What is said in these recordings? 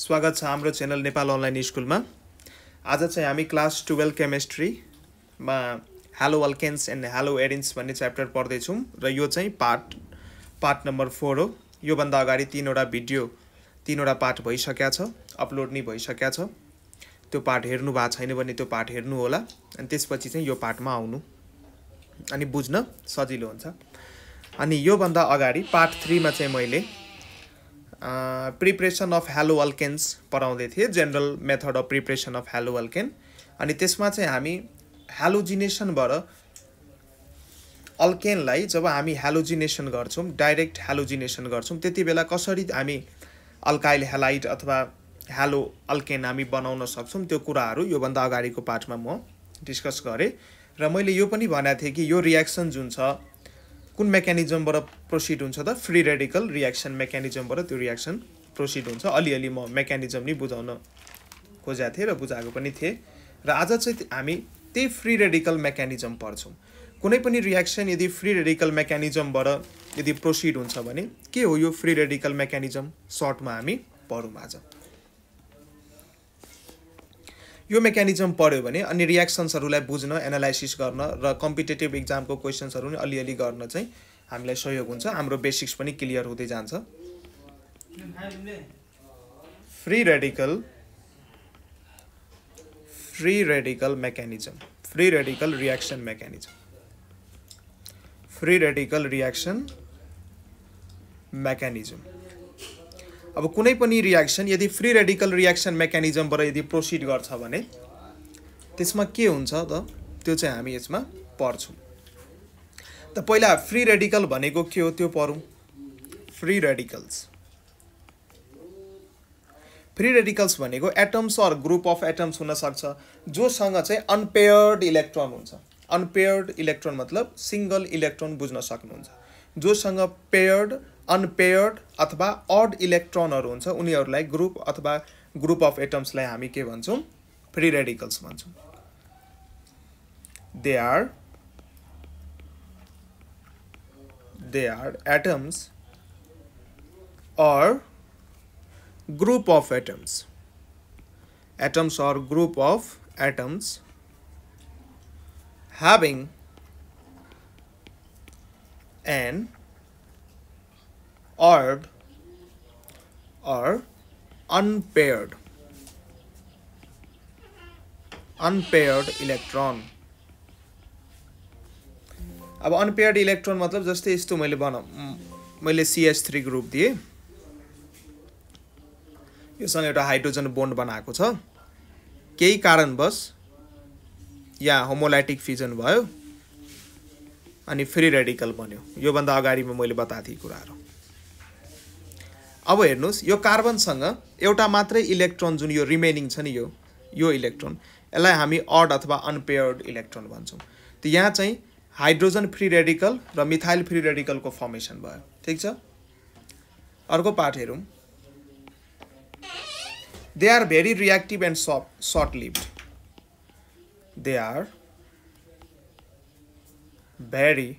स्वागत छ हाम्रो च्यानल नेपाल अनलाइन स्कुलमा आज चाहिँ हामी क्लास टुवेल्भ केमेस्ट्रीमा haloalkanes and haloarenes भन्ने च्याप्टर पढ्दैछौँ र यो चाहिँ पार्ट पार्ट नम्बर फोर हो योभन्दा अगाडि तिनवटा भिडियो तिनवटा पार्ट भइसकेका छ अपलोड नै भइसकेका छ त्यो पार्ट हेर्नु भएको छैन भने त्यो पार्ट हेर्नु होला अनि त्यसपछि चाहिँ यो पार्टमा आउनु अनि बुझ्न सजिलो हुन्छ अनि योभन्दा अगाडि पार्ट थ्रीमा चाहिँ मैले प्रिपरेसन अफ हेलो अल्केन्स पढाउँदै थिएँ general method of preparation of haloalkane अनि त्यसमा चाहिँ हामी हेलोजिनेसनबाट अल्केनलाई जब हामी हेलोजिनेसन गर्छौँ डाइरेक्ट हेलोजिनेसन गर्छौँ त्यति बेला कसरी हामी अल्काइल हेलाइट अथवा हेलो अल्केन हामी बनाउन सक्छौँ त्यो कुराहरू योभन्दा अगाडिको पार्टमा म डिस्कस गरेँ र मैले यो पनि भनेको थिएँ कि यो रियाक्सन जुन छ कुन मेकानिजमबाट प्रोसिड हुन्छ त फ्री रेडिकल रियाक्सन मेकानिजमबाट त्यो रियाक्सन प्रोसिड हुन्छ अलिअलि म मेकानिजम नै बुझाउन खोजेको थिएँ र बुझाएको पनि थिएँ र आज चाहिँ हामी त्यही फ्री रेडिकल मेकानिजम पढ्छौँ कुनै पनि रियाक्सन यदि फ्री रेडिकल मेकानिजमबाट यदि प्रोसिड हुन्छ भने के हो यो फ्री रेडिकल मेकानिजम सर्टमा हामी पढौँ आज यो मेकानिजम पढ्यो भने अनि रियाक्सन्सहरूलाई बुझ्न एनालाइसिस गर्न र कम्पिटेटिभ इक्जामको क्वेसन्सहरू पनि अलिअलि गर्न चाहिँ हामीलाई सहयोग हुन्छ हाम्रो बेसिक्स पनि क्लियर हुँदै जान्छ free radical free radical mechanism free radical reaction mechanism free radical reaction mechanism अब कुनै पनि रियाक्सन यदि फ्री रेडिकल रियाक्सन मेकानिजमबाट यदि प्रोसिड गर्छ भने त्यसमा के हुन्छ त त्यो चाहिँ हामी यसमा पढ्छौँ त पहिला फ्री रेडिकल भनेको के हो त्यो पढौँ फ्री रेडिकल्स फ्री रेडिकल्स भनेको atoms or group of atoms हुनसक्छ जोसँग चाहिँ अनपेयर्ड इलेक्ट्रोन हुन्छ अनपेयर्ड इलेक्ट्रोन मतलब सिङ्गल इलेक्ट्रोन बुझ्न सक्नुहुन्छ जोसँग पेयर्ड अनपेयर्ड अथवा अड इलेक्ट्रॉन होनी ग्रुप अथवा ग्रुप अफ एटम्स हम के फ्री रेडिकल्स भे are they are atoms or group of atoms atoms or group of atoms having and orb are unpaired unpaired electron अब अनपेयर्ड इलेक्ट्रोन मतलब जस्तै यस्तो मैले बना मैले सिएच थ्री ग्रुप दिएँ योसँग एउटा हाइड्रोजन बोन्ड बनाएको छ केही कारणवश या होमोलाइटिक फिजन भयो अनि फ्री रेडिकल बन्यो योभन्दा अगाडिमा मैले बताएको थिएँ कुराहरू अब हेर्नुहोस् यो कार्बनसँग एउटा मात्रै इलेक्ट्रोन जुन यो रिमेनिङ छ नि यो यो इलेक्ट्रोन यसलाई हामी अड अथवा अनपेयर्ड इलेक्ट्रोन भन्छौँ त यहाँ चाहिँ हाइड्रोजन फ्री रेडिकल र मिथाइल फ्री रेडिकलको फर्मेसन भयो ठिक छ अर्को पार्ट हेरौँ they are very reactive and short short live they are very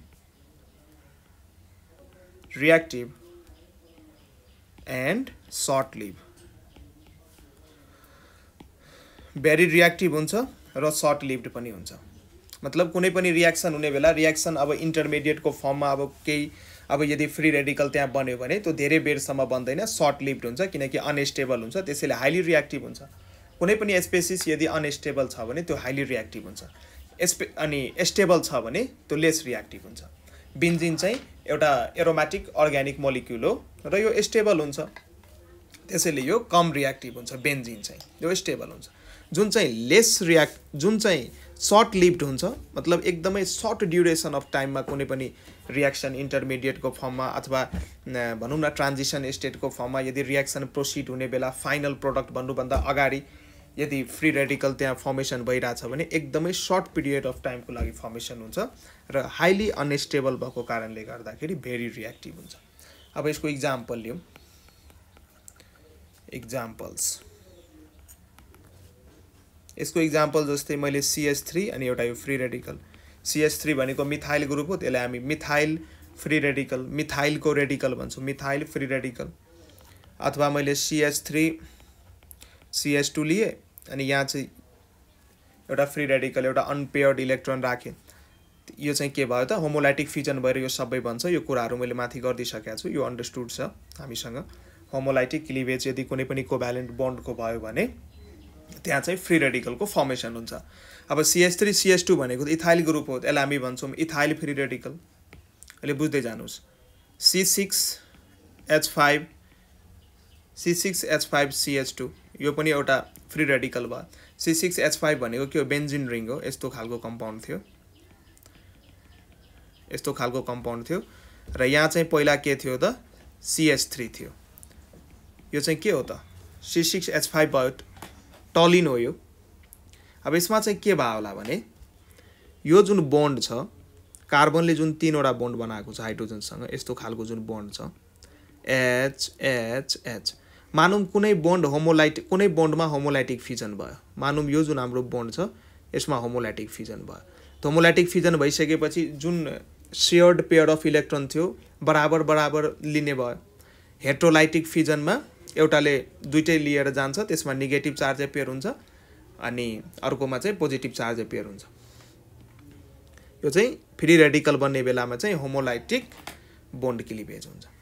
reactive and short live very reactive हुन्छ र सर्ट लिभ्ड पनि हुन्छ मतलब कुनै पनि रियाक्सन हुने बेला रियाक्सन अब इन्टरमिडिएटको फर्ममा अब केही अब यदि फ्री रेडिकल त्यहाँ बन्यो भने त्यो धेरै बेरसम्म बन्दैन सर्ट लिभ्ड हुन्छ किनकि अनस्टेबल हुन्छ त्यसैले हाइली रियाक्टिभ हुन्छ कुनै पनि स्पेसिस यदि अनस्टेबल छ भने त्यो हाइली रियाक्टिभ हुन्छ एस्पे अनि स्टेबल छ भने त्यो लेस रियाक्टिभ हुन्छ बेन्जिन चाहिँ एउटा एरोमेटिक अर्ग्यानिक मोलिक्युल हो र यो स्टेबल हुन्छ त्यसैले यो कम रियाक्टिभ हुन्छ बेन्जिन चाहिँ यो स्टेबल हुन्छ जुन चाहिँ लेस रियाक्ट जुन चाहिँ सर्ट लिभ्ड हुन्छ मतलब एकदमै सर्ट ड्युरेसन अफ टाइममा कुनै पनि रियाक्सन इन्टरमिडिएटको फर्ममा अथवा भनौँ न ट्रान्जिसन स्टेटको फर्ममा यदि रियाक्सन प्रोसिड हुने बेला फाइनल प्रोडक्ट भन्नुभन्दा अगाडि यदि फ्री रेडिकल त्यहाँ फर्मेसन भइरहेछ भने एकदमै सर्ट पिरियड अफ टाइमको लागि फर्मेसन हुन्छ र हाइली अनस्टेबल भएको कारणले गर्दाखेरि भेरी रियाक्टिभ हुन्छ अब यसको इक्जाम्पल लिउँ इक्जाम्पल्स यसको इक्जाम्पल जस्तै मैले सिएस थ्री अनि एउटा यो फ्री रेडिकल सिएस थ्री भनेको मिथाइल ग्रुप हो त्यसलाई हामी मिथाइल फ्री रेडिकल मिथाइलको रेडिकल भन्छौँ मिथाइल फ्री रेडिकल अथवा मैले सिएस थ्री सिएच टू लिएँ अनि यहाँ चाहिँ एउटा फ्री रेडिकल एउटा अनपेयर्ड इलेक्ट्रोन राखेँ यो चाहिँ के भयो त होमोलाइटिक फिजन भएर यो सबै भन्छ यो कुराहरू मैले माथि गरिदिइसकेको छु यो अन्डरस्टुड छ हामीसँग होमोलाइटिक क्लिभेज यदि कुनै पनि कोभ्यालेन्ट बन्डको भयो भने त्यहाँ चाहिँ फ्री रेडिकलको फर्मेसन हुन्छ अब सिएस थ्री सिएस टू भनेको इथाइल ग्रुप हो यसलाई हामी भन्छौँ इथाइल फ्री रेडिकल अहिले बुझ्दै जानुहोस् C six H five C six H five CH two यो पनि एउटा फ्री रेडिकल भयो सी सिक्स एच फाइभ भनेको के हो बेन्जिन रिङ हो यस्तो खालको कम्पाउन्ड थियो यस्तो खालको कम्पाउन्ड थियो र यहाँ चाहिँ पहिला के थियो त सिएच थ्री थियो यो चाहिँ के हो त सी सिक्स एच फाइभ भयो टलिन हो यो अब यसमा चाहिँ के भयो होला भने यो जुन बोन्ड छ कार्बनले जुन तिनवटा बोन्ड बनाएको छ हाइड्रोजनसँग यस्तो खालको जुन बोन्ड छ एच एच एच मानौँ कुनै बोन्ड होमोलाइट कुनै बोन्डमा होमोलाइटिक फिजन भयो मानौँ यो जुन हाम्रो बोन्ड छ यसमा होमोलाइटिक फिजन भयो त होमोलाइटिक फिजन भइसकेपछि जुन सेयर्ड पेयर अफ इलेक्ट्रोन थियो बराबर बराबर लिने भयो हेट्रोलाइटिक फिजनमा एउटाले दुइटै लिएर जान्छ त्यसमा नेगेटिभ चार्ज एपेयर हुन्छ अनि अर्कोमा चाहिँ पोजिटिभ चार्ज एपेयर हुन्छ यो चाहिँ फ्री रेडिकल बन्ने बेलामा चाहिँ होमोलाइटिक बोन्ड क्लिभेज हुन्छ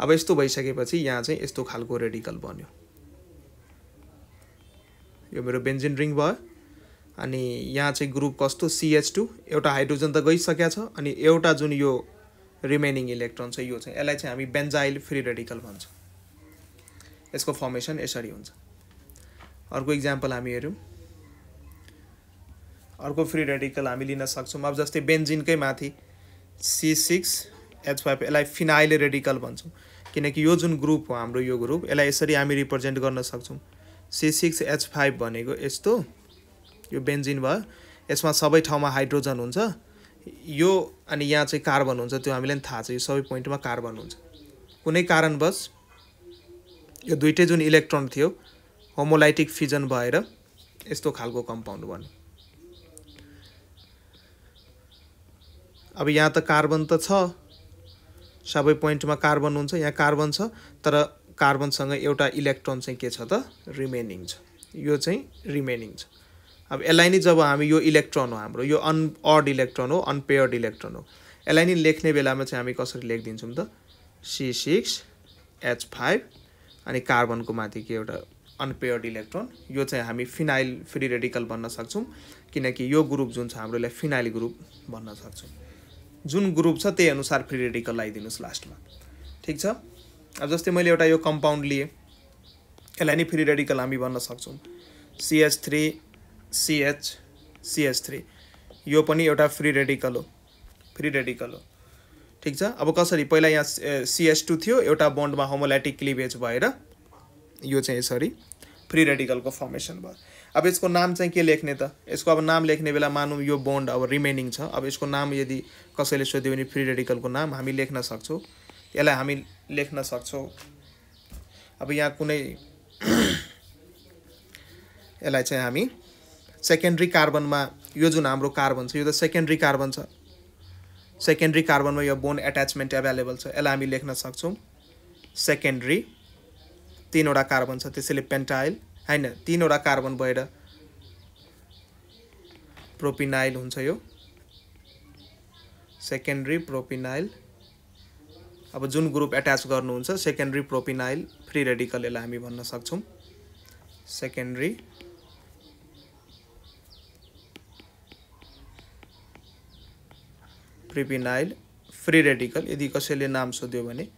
अब यस्तो भइसकेपछि यहाँ चाहिँ यस्तो खालको रेडिकल बन्यो यो मेरो बेन्जिन रिङ भयो अनि यहाँ चाहिँ ग्रुप कस्तो सिएच टू एउटा हाइड्रोजन त गइसकेको छ अनि एउटा जुन यो रिमेनिङ इलेक्ट्रोन छ यो चाहिँ यसलाई चाहिँ हामी बेन्जाइल फ्री रेडिकल भन्छ यसको फर्मेसन यसरी हुन्छ अर्को इक्जाम्पल हामी हेऱ्यौँ अर्को फ्री रेडिकल हामी लिन सक्छौँ अब जस्तै बेन्जिनकै माथि सी सिक्स एचवाइप यसलाई फिनाइल रेडिकल भन्छौँ किनकि यो जुन ग्रुप हो हाम्रो यो ग्रुप यसलाई यसरी हामी रिप्रेजेन्ट गर्न सक्छौँ सी सिक्स एच फाइभ भनेको यस्तो यो बेन्जिन भयो यसमा सबै ठाउँमा हाइड्रोजन हुन्छ यो अनि यहाँ चाहिँ कार्बन हुन्छ त्यो हामीलाई थाहा छ यो सबै पोइन्टमा कार्बन हुन्छ कुनै कारणवश यो दुइटै जुन इलेक्ट्रोन थियो होमोलाइटिक फिजन भएर यस्तो खालको कम्पाउन्ड भन्यो अब यहाँ त कार्बन त छ सबै पोइन्टमा कार्बन हुन्छ यहाँ कार्बन छ तर कार्बनसँग एउटा इलेक्ट्रोन चाहिँ के छ त रिमेनिङ छ यो चाहिँ रिमेनिङ छ अब यसलाई नै जब हामी यो इलेक्ट्रोन हो हाम्रो यो अनअर्ड इलेक्ट्रोन हो अनपेयर्ड इलेक्ट्रोन हो यसलाई नै लेख्ने बेलामा चाहिँ हामी कसरी लेखिदिन्छौँ त सी सिक्स एच फाइभ अनि कार्बनको माथि के एउटा अनपेयर्ड इलेक्ट्रोन यो चाहिँ हामी फिनाइल फ्री रेडिकल भन्न सक्छौँ किनकि यो ग्रुप जुन छ हाम्रो यसलाई फिनाइल ग्रुप भन्न सक्छौँ जुन ग्रुप छ त्यही अनुसार फ्री रेडिकल लगाइदिनुहोस् लास्टमा ठिक छ अब जस्तै मैले एउटा यो कम्पाउन्ड लिएँ यसलाई नै फ्री रेडिकल हामी भन्न सक्छौँ CH three CH CH three यो पनि एउटा फ्री रेडिकल हो फ्री रेडिकल हो ठिक छ अब कसरी पहिला यहाँ सिएच टू थियो एउटा बन्डमा होमोल्याटिक क्लिभेज भएर यो चाहिँ यसरी फ्री रेडिकलको फर्मेसन भयो अब यसको नाम चाहिँ के लेख्ने त यसको अब नाम लेख्ने बेला मानौँ यो बोन्ड अब रिमेनिङ छ अब यसको नाम यदि कसैले सोध्यो भने फ्री रेडिकलको नाम हामी लेख्न सक्छौँ यसलाई हामी लेख्न सक्छौँ अब यहाँ कुनै यसलाई चाहिँ हामी सेकेन्ड्री कार्बनमा यो जुन हाम्रो कार्बन छ यो त सेकेन्ड्री कार्बन छ सेकेन्ड्री कार्बनमा यो बोन एट्याचमेन्ट एभाइलेबल छ यसलाई हामी लेख्न सक्छौँ सेकेन्ड्री तिनवटा कार्बन छ त्यसैले पेन्टाइल होइन तिनवटा कार्बन भएर प्रोपिनाइल हुन्छ यो सेकेन्ड्री प्रोपिनाइल अब जुन ग्रुप एट्याच गर्नुहुन्छ सेकेन्ड्री प्रोपिनाइल फ्री रेडिकल यसलाई हामी भन्न सक्छौँ सेकेन्ड्री प्रिपिनाइल फ्री रेडिकल यदि कसैले नाम सोध्यो भने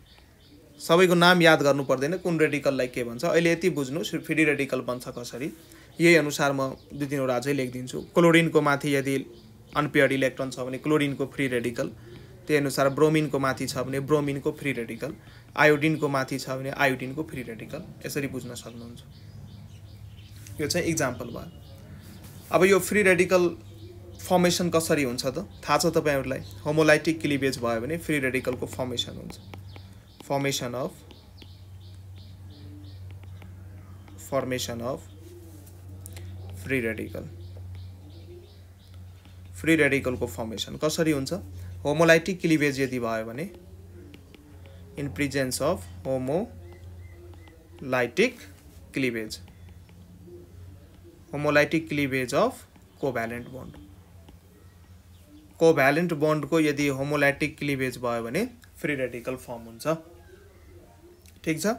सबैको नाम याद गर्नु पर्दैन कुन रेडिकललाई के भन्छ अहिले यति बुझ्नु फ्री रेडिकल बन्छ कसरी यही अनुसार म दुई तिनवटा अझै लेखिदिन्छु क्लोरिनको माथि यदि अनपेयर्ड इलेक्ट्रोन छ भने क्लोरिनको फ्री रेडिकल त्यही अनुसार ब्रोमिनको माथि छ भने ब्रोमिनको फ्री रेडिकल आयोडिनको माथि छ भने आयोडिनको फ्री रेडिकल यसरी बुझ्न सक्नुहुन्छ यो चाहिँ इक्जाम्पल भयो अब यो फ्री रेडिकल फर्मेसन कसरी हुन्छ त थाहा छ तपाईँहरूलाई होमोलाइटिक क्लिभेज भयो भने फ्री रेडिकलको फर्मेसन हुन्छ formation of formation of free radical free रेडिकलको फर्मेसन कसरी हुन्छ होमोलाइटिक क्लिभेज यदि भयो भने in presence of homolytic cleavage homolytic cleavage of covalent bond covalent बन्डको यदि होमोलाइटिक क्लिभेज भयो भने फ्री रेडिकल फर्म हुन्छ ठिक छ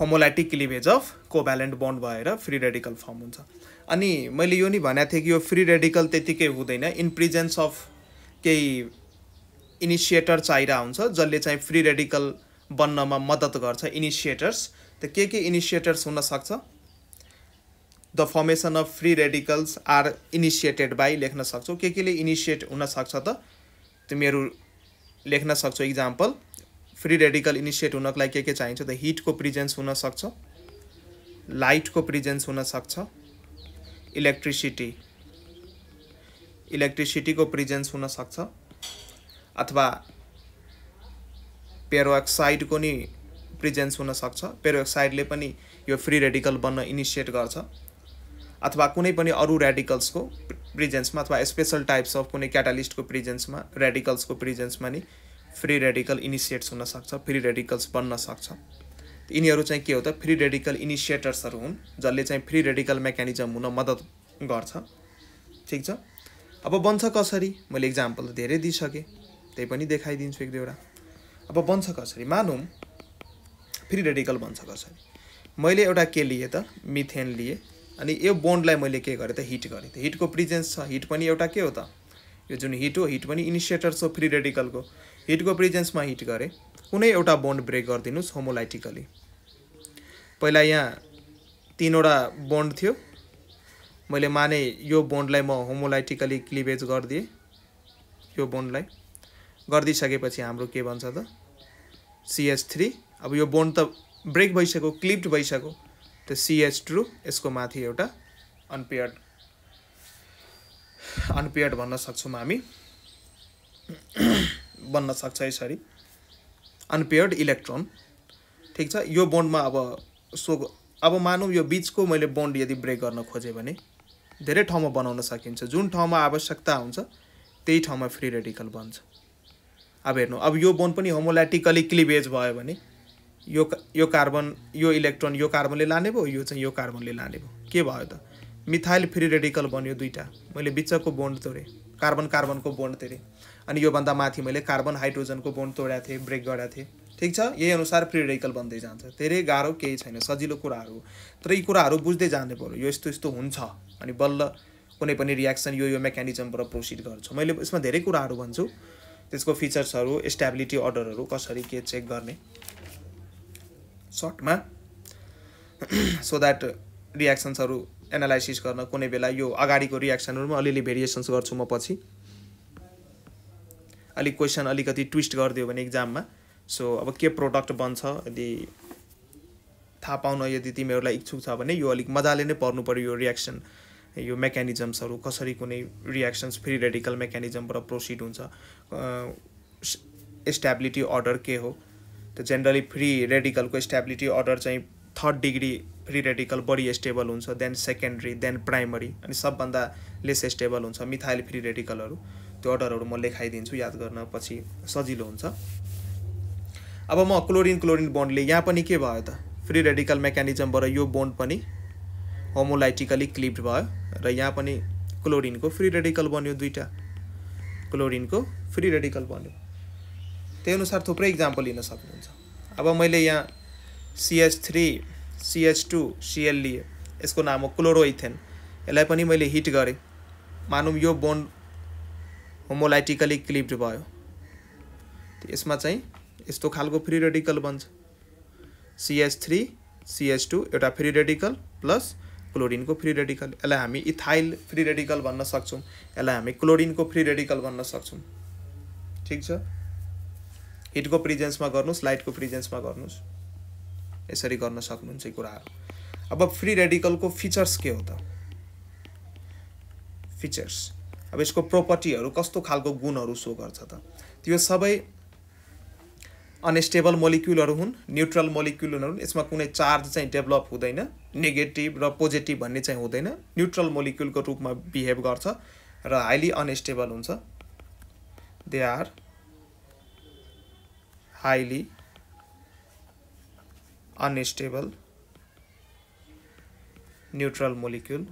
homolytic cleavage of covalent bond भएर फ्री रेडिकल फर्म हुन्छ अनि मैले यो नि भनेको थिएँ कि यो फ्री रेडिकल त्यतिकै हुँदैन इन प्रिजेन्स अफ केही इनिसिएटर चाहिरहेको हुन्छ जसले चाहिँ फ्री रेडिकल बन्नमा मद्दत गर्छ इनिसिएटर्स त के के इनिसिएटर्स हुनसक्छ the formation of free radicals are initiated by लेख्न सक्छौ के केले इनिसिएट हुनसक्छ त तिमीहरू लेख्न सक्छौ इक्जाम्पल फ्री रेडिकल इनिसिएट हुनको लागि के के चाहिन्छ त हिटको प्रिजेन्स हुनसक्छ लाइटको प्रिजेन्स हुनसक्छ इलेक्ट्रिसिटी इलेक्ट्रिसिटीको प्रिजेन्स हुनसक्छ अथवा पेरोअक्साइडको नि प्रिजेन्स हुनसक्छ पेरोअक्साइडले पनि यो फ्री रेडिकल बन्न इनिसिएट गर्छ अथवा कुनै पनि अरू रेडिकल्सको प्रिजेन्समा अथवा स्पेसल टाइप्स अफ कुनै क्याटालिस्टको प्रिजेन्समा रेडिकल्सको प्रिजेन्समा नि फ्री रेडिकल इनिसिएट्स हुनसक्छ फ्री रेडिकल्स बन्न सक्छ यिनीहरू चाहिँ के हो त फ्री रेडिकल इनिसिएटर्सहरू हुन् जसले चाहिँ फ्री रेडिकल मेकानिजम हुन मद्दत गर्छ ठिक छ अब बन्छ कसरी मैले इक्जाम्पल त धेरै दिइसकेँ त्यही पनि देखाइदिन्छु एक दुईवटा अब बन्छ कसरी मानौँ फ्री रेडिकल बन्छ कसरी मैले एउटा के लिएँ त मिथेन लिएँ अनि यो बोन्डलाई मैले के गरेँ त हिट गरेँ त हिटको प्रिजेन्स छ हिट पनि एउटा के हो त यो जुन हिट हो हिट पनि इनिसिएटर्स छ फ्री रेडिकलको हिटको प्रेजेन्समा हिट गरे कुनै एउटा बोन्ड ब्रेक गरिदिनुहोस् होमोलाइटिकली पहिला यहाँ तिनवटा बोन्ड थियो मैले माने यो बोन्डलाई म होमोलाइटिकली क्लिभेज गरिदिएँ यो बोन्डलाई गरिदिइसकेपछि हाम्रो के भन्छ त सिएच थ्री अब यो बोन्ड त ब्रेक भइसक्यो क्लिप्ड भइसक्यो त्यो सिएच टू यसको माथि एउटा अनपेयर्ड अनपेड भन्न सक्छौँ हामी बन्न सक्छ यसरी अनपेयर्ड इलेक्ट्रोन ठिक छ यो बोन्डमा अब सो अब मानौँ यो बिचको मैले बोन्ड यदि ब्रेक गर्न खोजेँ भने धेरै ठाउँमा बनाउन सकिन्छ जुन ठाउँमा आवश्यकता हुन्छ त्यही ठाउँमा फ्री रेडिकल बन्छ अब हेर्नु अब यो बोन्ड पनि होमोल्याटिकली क्लिभेज भयो भने यो यो कार्बन यो इलेक्ट्रोन यो कार्बनले लाने भयो यो चाहिँ यो कार्बनले लाने भयो के भयो त मिथाइल फ्री रेडिकल बन्यो दुईवटा मैले बिचको बोन्ड तोडेँ कार्बन कार्बनको बोन्ड तोडेँ अनि योभन्दा माथि मैले कार्बन हाइड्रोजनको बोन्ड तोडेको थिएँ ब्रेक गरेको थिएँ ठिक छ यही अनुसार फ्री रेडिकल बन्दै जान्छ धेरै गाह्रो केही छैन सजिलो कुराहरू तर यी कुराहरू बुझ्दै जानु पऱ्यो यो यस्तो यस्तो हुन्छ अनि बल्ल कुनै पनि रियाक्सन यो यो मेकानिजमबाट प्रोसिड गर्छु मैले यसमा धेरै कुराहरू भन्छु त्यसको फिचर्सहरू स्ट्याबिलिटी अर्डरहरू कसरी के चेक गर्ने सर्टमा सो द्याट रियाक्सन्सहरू एनालाइसिस गर्न कुनै बेला यो अगाडिको रियाक्सनहरूमा अलिअलि भेरिएसन्स गर्छु म पछि अलिक क्वेसन अलिकति ट्विस्ट गरिदियो भने इक्जाममा सो अब के प्रोडक्ट बन्छ यदि थाहा पाउन यदि तिमीहरूलाई इच्छुक छ भने यो अलिक मजाले नै पर्नु पऱ्यो यो रियाक्सन यो मेकानिजम्सहरू कसरी कुनै रियाक्सन्स फ्री रेडिकल मेकानिजमबाट प्रोसिड हुन्छ स्ट्याबिलिटी अर्डर के हो त जेनरली फ्री रेडिकलको स्ट्याबिलिटी अर्डर चाहिँ थर्ड डिग्री फ्री रेडिकल बढी स्टेबल हुन्छ देन सेकेन्ड्री देन प्राइमरी अनि सबभन्दा लेस स्टेबल हुन्छ मिथाइल फ्री रेडिकलहरू त्यो अर्डरहरू म लेखाइदिन्छु याद गर्न पछि सजिलो हुन्छ अब म क्लोरिन क्लोरिन बोन्डले यहाँ पनि के भयो त फ्री रेडिकल मेकानिजमबाट यो बोन्ड पनि होमोलाइटिकली क्लिप्ड भयो र यहाँ पनि क्लोरिनको फ्री रेडिकल बन्यो दुईवटा क्लोरिनको फ्री रेडिकल बन्यो त्यही अनुसार थुप्रै इक्जाम्पल लिन सक्नुहुन्छ अब मैले यहाँ CH three CH two CL लिएँ यसको नाम हो क्लोरोइथेन यसलाई पनि मैले हिट गरेँ मानौँ यो बोन होमोलाइटिकली क्लिप्ड भयो यसमा चाहिँ यस्तो खालको फ्री रेडिकल बन्छ सिएच थ्री सिएच टू एउटा फ्री रेडिकल प्लस क्लोरिनको फ्री रेडिकल यसलाई हामी इथाइल फ्री रेडिकल भन्न सक्छौँ यसलाई हामी क्लोरिनको फ्री रेडिकल भन्न सक्छौँ ठिक छ हिटको प्रिजेन्समा गर्नुहोस् लाइटको प्रिजेन्समा गर्नुहोस् यसरी गर्न सक्नुहुन्छ कुराहरू अब फ्री रेडिकलको फिचर्स के हो त फिचर्स अब यसको प्रोपर्टीहरू कस्तो खालको गुणहरू सो गर्छ त त्यो सबै अनस्टेबल मोलिक्युलहरू हुन् न्युट्रल मोलिक्युलहरू हुन् यसमा कुनै चार्ज चाहिँ डेभलप हुँदैन नेगेटिभ र पोजिटिभ भन्ने चाहिँ हुँदैन न्युट्रल मोलिक्युलको रूपमा बिहेभ गर्छ र हाइली अनस्टेबल हुन्छ they are highly unstable neutral molecule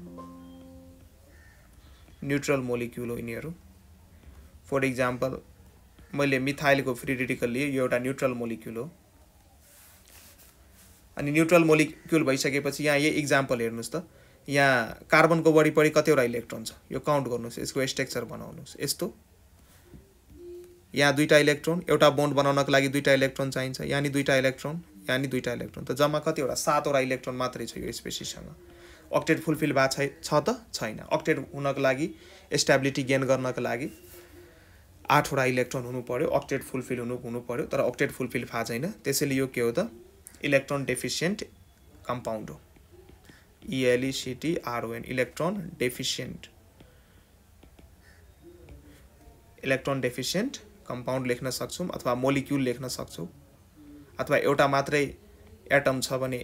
neutral molecule हो यिनीहरू फर इक्जाम्पल मैले मिथाइलको फ्री रेडिकल लिएँ यो एउटा न्युट्रल मोलिक्युल हो अनि न्युट्रल मोलिक्युल भइसकेपछि यहाँ यही इक्जाम्पल हेर्नुहोस् त यहाँ कार्बनको वरिपरि कतिवटा इलेक्ट्रोन छ यो काउन्ट गर्नुहोस् यसको स्ट्रक्चर बनाउनुहोस् यस्तो यहाँ दुईवटा इलेक्ट्रोन एउटा बोन्ड बनाउनको लागि दुईवटा इलेक्ट्रोन चाहिन्छ यहाँ नि दुईवटा इलेक्ट्रोन यानि दुईवटा इलेक्ट्रोन त जम्मा कतिवटा सातवटा इलेक्ट्रोन मात्रै छ यो स्पेसिससँग अक्टेट फुलफिल भएको छ छ त छैन अक्टेट हुनको लागि स्ट्याबिलिटी गेन गर्नको लागि आठवटा इलेक्ट्रोन हुनु पऱ्यो अक्टेट फुलफिल हुनु हुनु पऱ्यो तर अक्टेट फुलफिल भएको छैन त्यसैले यो के हो त इलेक्ट्रोन डेफिसियन्ट कम्पाउन्ड हो इएलइसिटिआरओएन e e electron डेफिसियन्ट electron deficient compound लेख्न सक्छौँ अथवा मोलिक्युल लेख्न सक्छौँ अथवा एउटा मात्रै एटम छ भने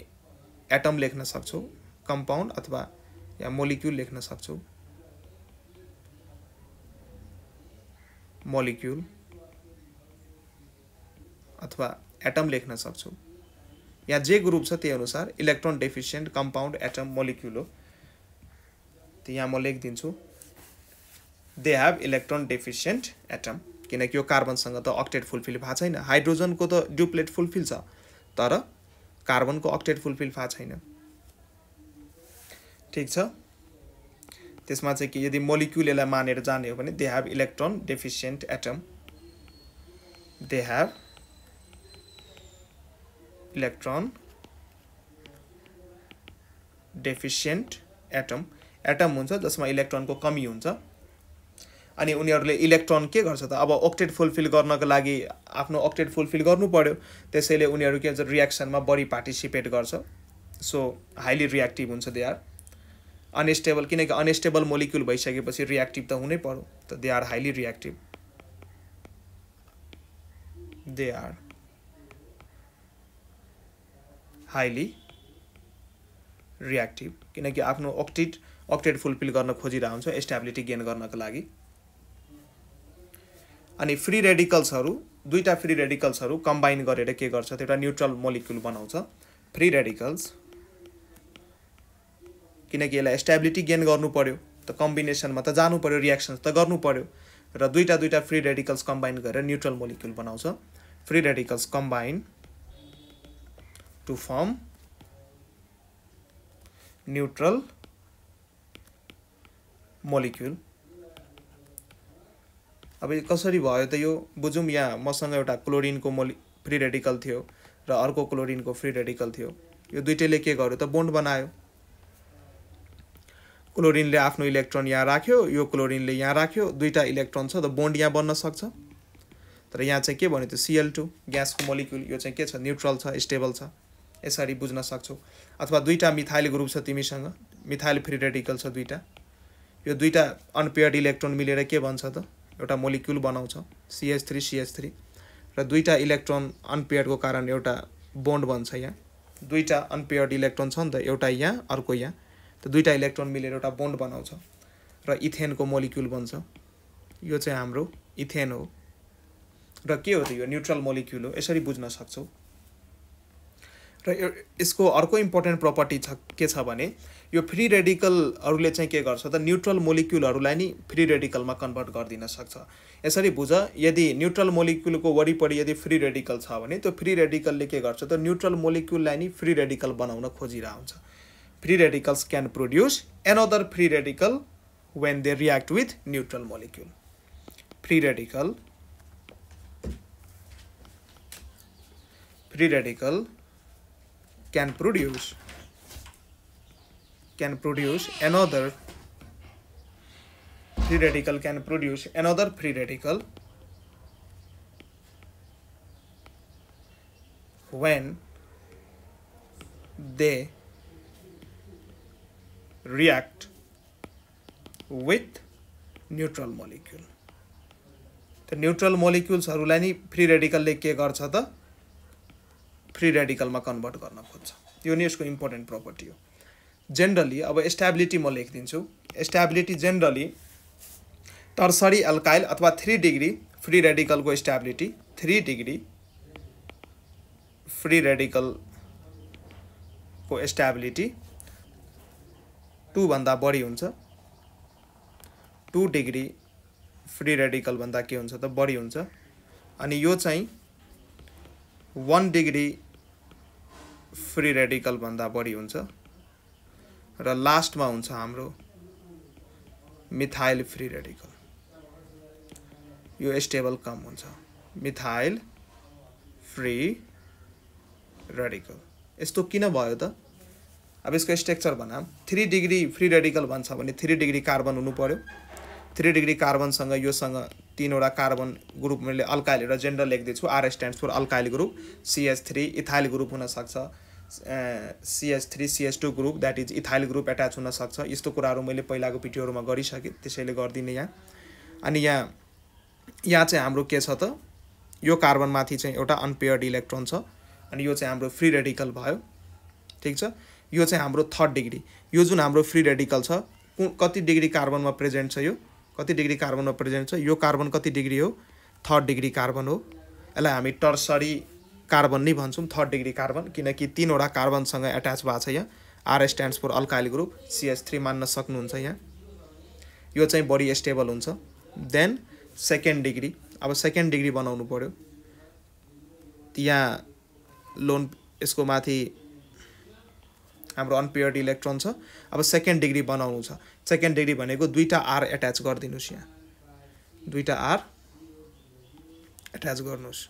एटम लेख्न सक्छौँ कम्पाउन्ड अथवा या मोलिक्युल लेख्न सक्छौँ मोलिक्युल अथवा एटम लेख्न सक्छौँ यहाँ जे ग्रुप छ त्यही अनुसार electron deficient compound atom molecule हो त्यो यहाँ म लेखिदिन्छु they have electron deficient atom किनकि यो कार्बनसँग त अक्टेट फुलफिल भएको छैन हाइड्रोजनको त डुप्लेट फुलफिल छ तर कार्बनको अक्टेट फुलफिल भएको छैन ठिक छ त्यसमा चाहिँ कि यदि मोलिक्युल यसलाई मानेर जाने हो भने they have electron deficient atom they have electron deficient atom atom हुन्छ जसमा इलेक्ट्रोनको कमी हुन्छ अनि उनीहरूले इलेक्ट्रोन के गर्छ त अब अक्टेट फुलफिल गर्नको लागि आफ्नो अक्टेट फुलफिल गर्नु पऱ्यो त्यसैले उनीहरू के भन्छ रियाक्सनमा बढी पार्टिसिपेट गर्छ सो हाइली रियाक्टिभ हुन्छ दे आर अनस्टेबल किनकि अनस्टेबल मोलिक्युल भइसकेपछि रियाक्टिभ त हुनै पऱ्यो त they are highly reactive they are highly reactive किनकि आफ्नो अक्टेट अक्टेट फुलफिल गर्न खोजिरहेको हुन्छ स्ट्याबिलिटी गेन गर्नको लागि अनि फ्री रेडिकल्सहरू दुईवटा फ्री रेडिकल्सहरू कम्बाइन गरेर के गर्छ त एउटा न्युट्रल मोलिक्युल बनाउँछ फ्री रेडिकल्स किनकि यसलाई स्ट्याबिलिटी गेन गर्नु पऱ्यो त कम्बिनेसनमा त जानु पऱ्यो रियाक्सन्स त गर्नु पऱ्यो र दुईवटा दुईवटा फ्री रेडिकल्स कम्बाइन गरेर न्युट्रल मोलिक्युल बनाउँछ free radicals combine to form neutral molecule अब कसरी भयो त यो बुझौँ यहाँ मसँग एउटा क्लोरिनको मोलि फ्री रेडिकल थियो र अर्को क्लोरिनको फ्री रेडिकल थियो यो दुइटैले के गर्यो त बोन्ड बनायो क्लोरिनले आफ्नो इलेक्ट्रोन यहाँ राख्यो यो क्लोरिनले यहाँ राख्यो दुईवटा इलेक्ट्रोन छ त बोन्ड यहाँ बन्न सक्छ तर यहाँ चाहिँ के भन्यो त्यो सिएल टू ग्यासको मोलिक्युल यो चाहिँ के छ न्युट्रल छ स्टेबल छ यसरी बुझ्न सक्छौ अथवा दुईवटा मिथाइल ग्रुप छ तिमीसँग मिथाइल फ्री रेडिकल छ दुईवटा यो दुईवटा अनपेयर्ड इलेक्ट्रोन मिलेर के भन्छ त एउटा मोलिक्युल बनाउँछ सिएच थ्री सिएच थ्री र दुईवटा इलेक्ट्रोन अनपेयर्डको कारण एउटा बोन्ड बन्छ यहाँ दुईवटा अनपेयर्ड इलेक्ट्रोन छ नि त एउटा यहाँ अर्को यहाँ त दुईवटा इलेक्ट्रोन मिलेर एउटा बोन्ड बनाउँछ र इथेनको मोलिक्युल बन्छ यो चाहिँ हाम्रो इथेन हो र के हो त यो न्युट्रल मोलिक्युल हो यसरी बुझ्न सक्छौँ र यसको अर्को इम्पोर्टेन्ट प्रपर्टी छ के छ भने यो फ्री रेडिकलहरूले चाहिँ के गर्छ त न्युट्रल मोलिक्युलहरूलाई नि फ्री रेडिकलमा कन्भर्ट गरिदिन सक्छ यसरी बुझ यदि न्युट्रल मोलिक्युलको वरिपरि यदि फ्री रेडिकल छ भने त्यो फ्री रेडिकलले के गर्छ त न्युट्रल मोलिक्युललाई नि फ्री रेडिकल बनाउन खोजिरहेको हुन्छ free radicals can produce another free radical when they react with neutral molecule free radical free radical can produce can produce another free radical can produce another free radical when they react with neutral molecule. त neutral मोलिक्युल्सहरूलाई नि free रेडिकलले के गर्छ त free रेडिकलमा convert गर्न खोज्छ यो नै यसको इम्पोर्टेन्ट प्रोपर्टी हो जेनरली अब स्ट्याबिलिटी म लेखिदिन्छु स्ट्याबिलिटी जेनरली टर्सरी एल्काइल अथवा थ्री डिग्री फ्री रेडिकलको स्ट्याबिलिटी थ्री डिग्री फ्री रेडिकलको स्ट्याबिलिटी टूभन्दा बढी हुन्छ टू डिग्री फ्री रेडिकलभन्दा के हुन्छ त बढी हुन्छ अनि यो चाहिँ वान डिग्री फ्री रेडिकलभन्दा बढी हुन्छ र लास्टमा हुन्छ हाम्रो मिथाइल फ्री रेडिकल यो स्टेबल कम हुन्छ मिथाइल फ्री रेडिकल यस्तो किन भयो त अब यसको स्ट्रक्चर भनौँ थ्री डिग्री फ्री रेडिकल भन्छ भने थ्री डिग्री कार्बन हुनु पऱ्यो थ्री डिग्री कार्बनसँग योसँग तिनवटा कार्बन ग्रुप मैले अल्काइल एउटा जेन्डर लेख्दैछु R stand for alkyl group CH three ethyl group हुनसक्छ CH three CH two group that is ethyl group attach हुनसक्छ यस्तो कुराहरू मैले पहिलाको भिडियोहरूमा गरिसकेँ त्यसैले गरिदिने यहाँ अनि यहाँ यहाँ चाहिँ हाम्रो के छ त यो कार्बनमाथि चाहिँ एउटा अनपेयर्ड इलेक्ट्रोन छ अनि यो चाहिँ हाम्रो फ्री रेडिकल भयो ठिक छ यो चाहिँ हाम्रो थर्ड डिग्री यो जुन हाम्रो फ्री रेडिकल छ कति डिग्री कार्बनमा प्रेजेन्ट छ यो कति डिग्री कार्बनमा प्रेजेन्ट छ यो कार्बन कति डिग्री हो थर्ड डिग्री कार्बन हो यसलाई हामी टर्सरी कार्बन नै भन्छौँ थर्ड डिग्री कार्बन किनकि तिनवटा कार्बनसँग एट्याच भएको छ यहाँ R stands for alkyl group CH three मान्न सक्नुहुन्छ यहाँ यो चाहिँ बढी स्टेबल हुन्छ देन सेकेन्ड डिग्री अब सेकेन्ड डिग्री बनाउनु पऱ्यो यहाँ लोन यसको माथि हाम्रो अनपेयर्ड इलेक्ट्रोन छ अब सेकेन्ड डिग्री बनाउनु छ सेकेन्ड डिग्री भनेको दुईवटा आर एट्याच गरिदिनुहोस् यहाँ दुईवटा आर एट्याच गर्नुहोस्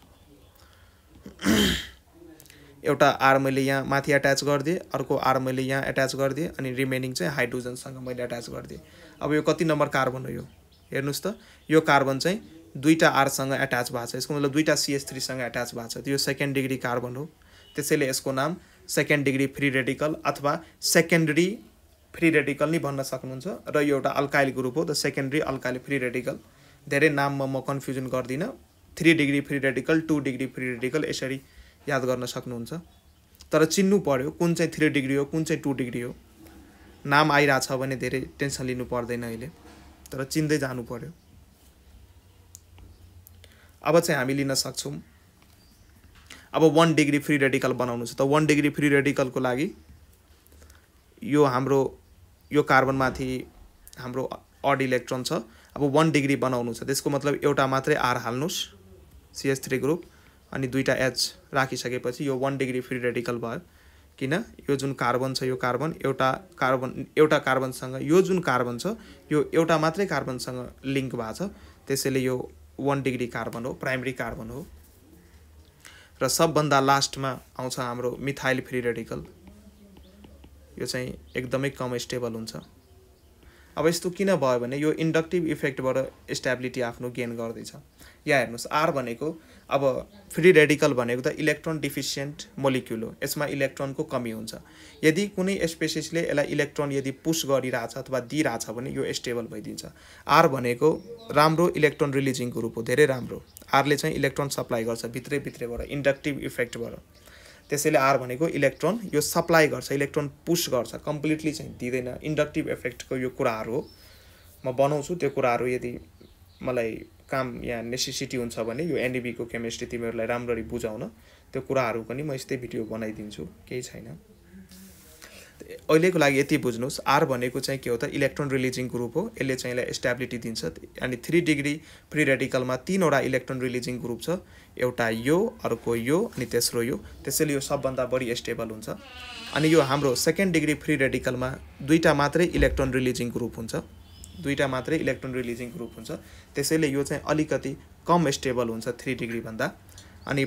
एउटा आर मैले यहाँ माथि एट्याच गरिदिएँ अर्को आर मैले यहाँ एट्याच गरिदिएँ अनि रिमेनिङ चाहिँ हाइड्रोजनसँग मैले एट्याच गरिदिएँ अब यो कति नम्बर कार्बन हो यो हेर्नुहोस् त यो कार्बन चाहिँ दुईवटा आरसँग एट्याच भएको छ यसको मतलब दुईवटा सिएस थ्रीसँग एट्याच भएको छ त्यो सेकेन्ड डिग्री कार्बन हो त्यसैले यसको नाम सेकेन्ड डिग्री फ्री रेडिकल अथवा सेकेन्डरी फ्री रेडिकल नै भन्न सक्नुहुन्छ र यो एउटा अल्काइल ग्रुप हो the secondary alkyl free radical धेरै नाममा म कन्फ्युजन गर्दिनँ three degree free radical two degree free radical यसरी याद गर्न सक्नुहुन्छ तर चिन्नु पऱ्यो कुन चाहिँ थ्री डिग्री हो कुन चाहिँ टू डिग्री हो नाम आइरहेछ भने धेरै टेन्सन लिनु पर्दैन अहिले तर चिन्दै जानु पऱ्यो अब चाहिँ हामी लिन सक्छौँ अब वान डिग्री फ्री रेडिकल बनाउनु छ त वान डिग्री फ्री रेडिकलको लागि यो हाम्रो यो कार्बनमाथि हाम्रो अड इलेक्ट्रोन छ अब वान डिग्री बनाउनु छ त्यसको मतलब एउटा मात्रै आर हाल्नुहोस् सिएस थ्री ग्रुप अनि दुईवटा एच राखिसकेपछि यो वान डिग्री फ्री रेडिकल भयो किन यो जुन कार्बन छ यो कार्बन एउटा कार्बन एउटा कार्बनसँग यो जुन कार्बन छ यो एउटा मात्रै कार्बनसँग लिङ्क भएको छ त्यसैले यो वान डिग्री कार्बन हो प्राइमरी कार्बन हो र सबभन्दा लास्टमा आउँछ हाम्रो मिथाइल फ्री रेडिकल यो चाहिँ एकदमै कम स्टेबल हुन्छ अब यस्तो किन भयो भने यो इन्डक्टिभ इफेक्टबाट स्ट्याबिलिटी आफ्नो गेन गर्दैछ या हेर्नुहोस् आर भनेको अब फ्री रेडिकल भनेको त इलेक्ट्रोन डिफिसियन्ट मोलिक्युल हो यसमा इलेक्ट्रोनको कमी हुन्छ यदि कुनै स्पेसिसले यसलाई इलेक्ट्रोन यदि पुस गरिरहेछ अथवा दिइरहेछ भने यो स्टेबल भइदिन्छ आर भनेको राम्रो इलेक्ट्रोन रिलिजिङ ग्रुप हो धेरै राम्रो आरले चाहिँ इलेक्ट्रोन सप्लाई गर्छ भित्रै भित्रैबाट इन्डक्टिभ इफेक्टबाट त्यसैले आर भनेको इलेक्ट्रोन यो सप्लाई गर्छ इलेक्ट्रोन पुस गर्छ कम्प्लिटली चाहिँ दिँदैन इन्डक्टिभ इफेक्टको यो कुराहरू हो म बनाउँछु त्यो कुराहरू यदि मलाई काम या नेसेसिटी हुन्छ भने यो एनडिबीको केमिस्ट्री तिमीहरूलाई राम्ररी बुझाउन त्यो कुराहरू पनि म यस्तै भिडियो बनाइदिन्छु केही छैन अहिलेको लागि यति बुझ्नुहोस् आर भनेको चाहिँ के हो त इलेक्ट्रोन रिलिजिङ ग्रुप हो यसले चाहिँ यसलाई स्ट्याबिलिटी दिन्छ अनि थ्री डिग्री फ्री रेडिकलमा तिनवटा इलेक्ट्रोन रिलिजिङ ग्रुप छ एउटा यो अर्को यो अनि तेस्रो यो त्यसैले यो सबभन्दा बढी स्टेबल हुन्छ अनि यो हाम्रो सेकेन्ड डिग्री फ्री रेडिकलमा दुईवटा मात्रै इलेक्ट्रोन रिलिजिङ ग्रुप हुन्छ दुईवटा मात्रै इलेक्ट्रोन रिलिजिङ ग्रुप हुन्छ त्यसैले यो चाहिँ अलिकति कम स्टेबल हुन्छ थ्री डिग्रीभन्दा अनि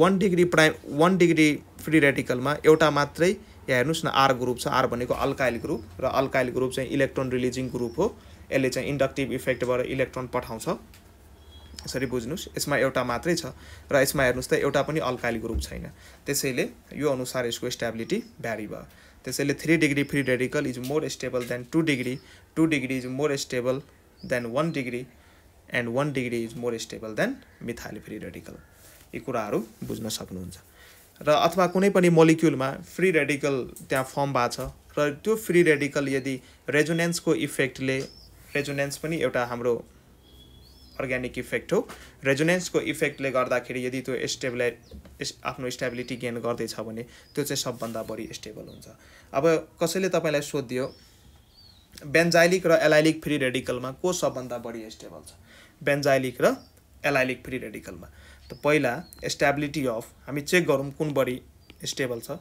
one degree prime one degree free रेडिकलमा एउटा मात्रै यहाँ हेर्नुहोस् न आर ग्रुप छ आर भनेको अल्काइल ग्रुप र अल्काइल ग्रुप चाहिँ इलेक्ट्रोन रिलिजिङ ग्रुप हो यसले चाहिँ इन्डक्टिभ इफेक्टबाट इलेक्ट्रोन पठाउँछ यसरी बुझ्नुहोस् यसमा एउटा मात्रै छ र यसमा हेर्नुहोस् त एउटा पनि अल्काइल ग्रुप छैन त्यसैले यो अनुसार यसको स्टेबिलिटी भ्यारी भयो त्यसैले three degree free radical is more stable than two degree two degree is more stable than one degree and one degree is more stable than methyl free radical यी कुराहरू बुझ्न सक्नुहुन्छ र अथवा कुनै पनि मोलिक्युलमा फ्री रेडिकल त्यहाँ फर्म भएको छ र त्यो फ्री रेडिकल यदि रेजोनेन्सको इफेक्टले रेजोनेन्स पनि एउटा हाम्रो अर्ग्यानिक इफेक्ट हो रेजोनेन्सको इफेक्टले गर्दाखेरि यदि त्यो स्टेबिला आफ्नो स्टेबिलिटी गेन गर्दैछ भने त्यो चाहिँ सबभन्दा बढी स्टेबल हुन्छ अब कसैले तपाईँलाई सोधिदियो बेन्जाइलिक र एलाइलिक फ्री रेडिकलमा को सबभन्दा बढी स्टेबल छ बेन्जाइलिक र एलाइलिक फ्री रेडिकलमा त पहिला स्ट्याबिलिटी अफ हामी चेक गरौँ कुन बढी स्टेबल छ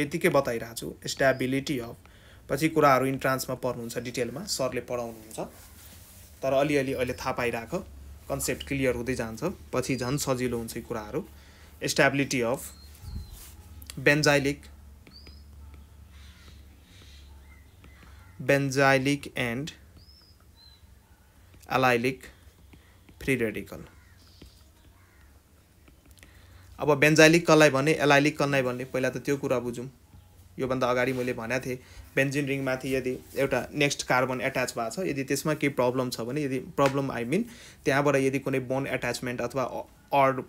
यतिकै बताइरहेको छु स्ट्याबिलिटी अफ पछि कुराहरू इन्ट्रान्समा पढ्नुहुन्छ डिटेलमा सरले पढाउनुहुन्छ तर अलिअलि अहिले थाहा पाइरहेको कन्सेप्ट क्लियर हुँदै जान्छ पछि झन् सजिलो हुन्छ यी कुराहरू stability of benzylic benzylic and allylic free अब बेन्जाइलिक कललाई भने एलाइलिक कललाई भन्ने पहिला त त्यो कुरा बुझौँ योभन्दा अगाडि मैले भनेको थिएँ बेन्जिन रिङमाथि यदि एउटा नेक्स्ट कार्बन एट्याच भएको छ यदि त्यसमा केही प्रब्लम छ भने यदि प्रब्लम आई मिन त्यहाँबाट यदि कुनै बोन एट्याचमेन्ट अथवा अड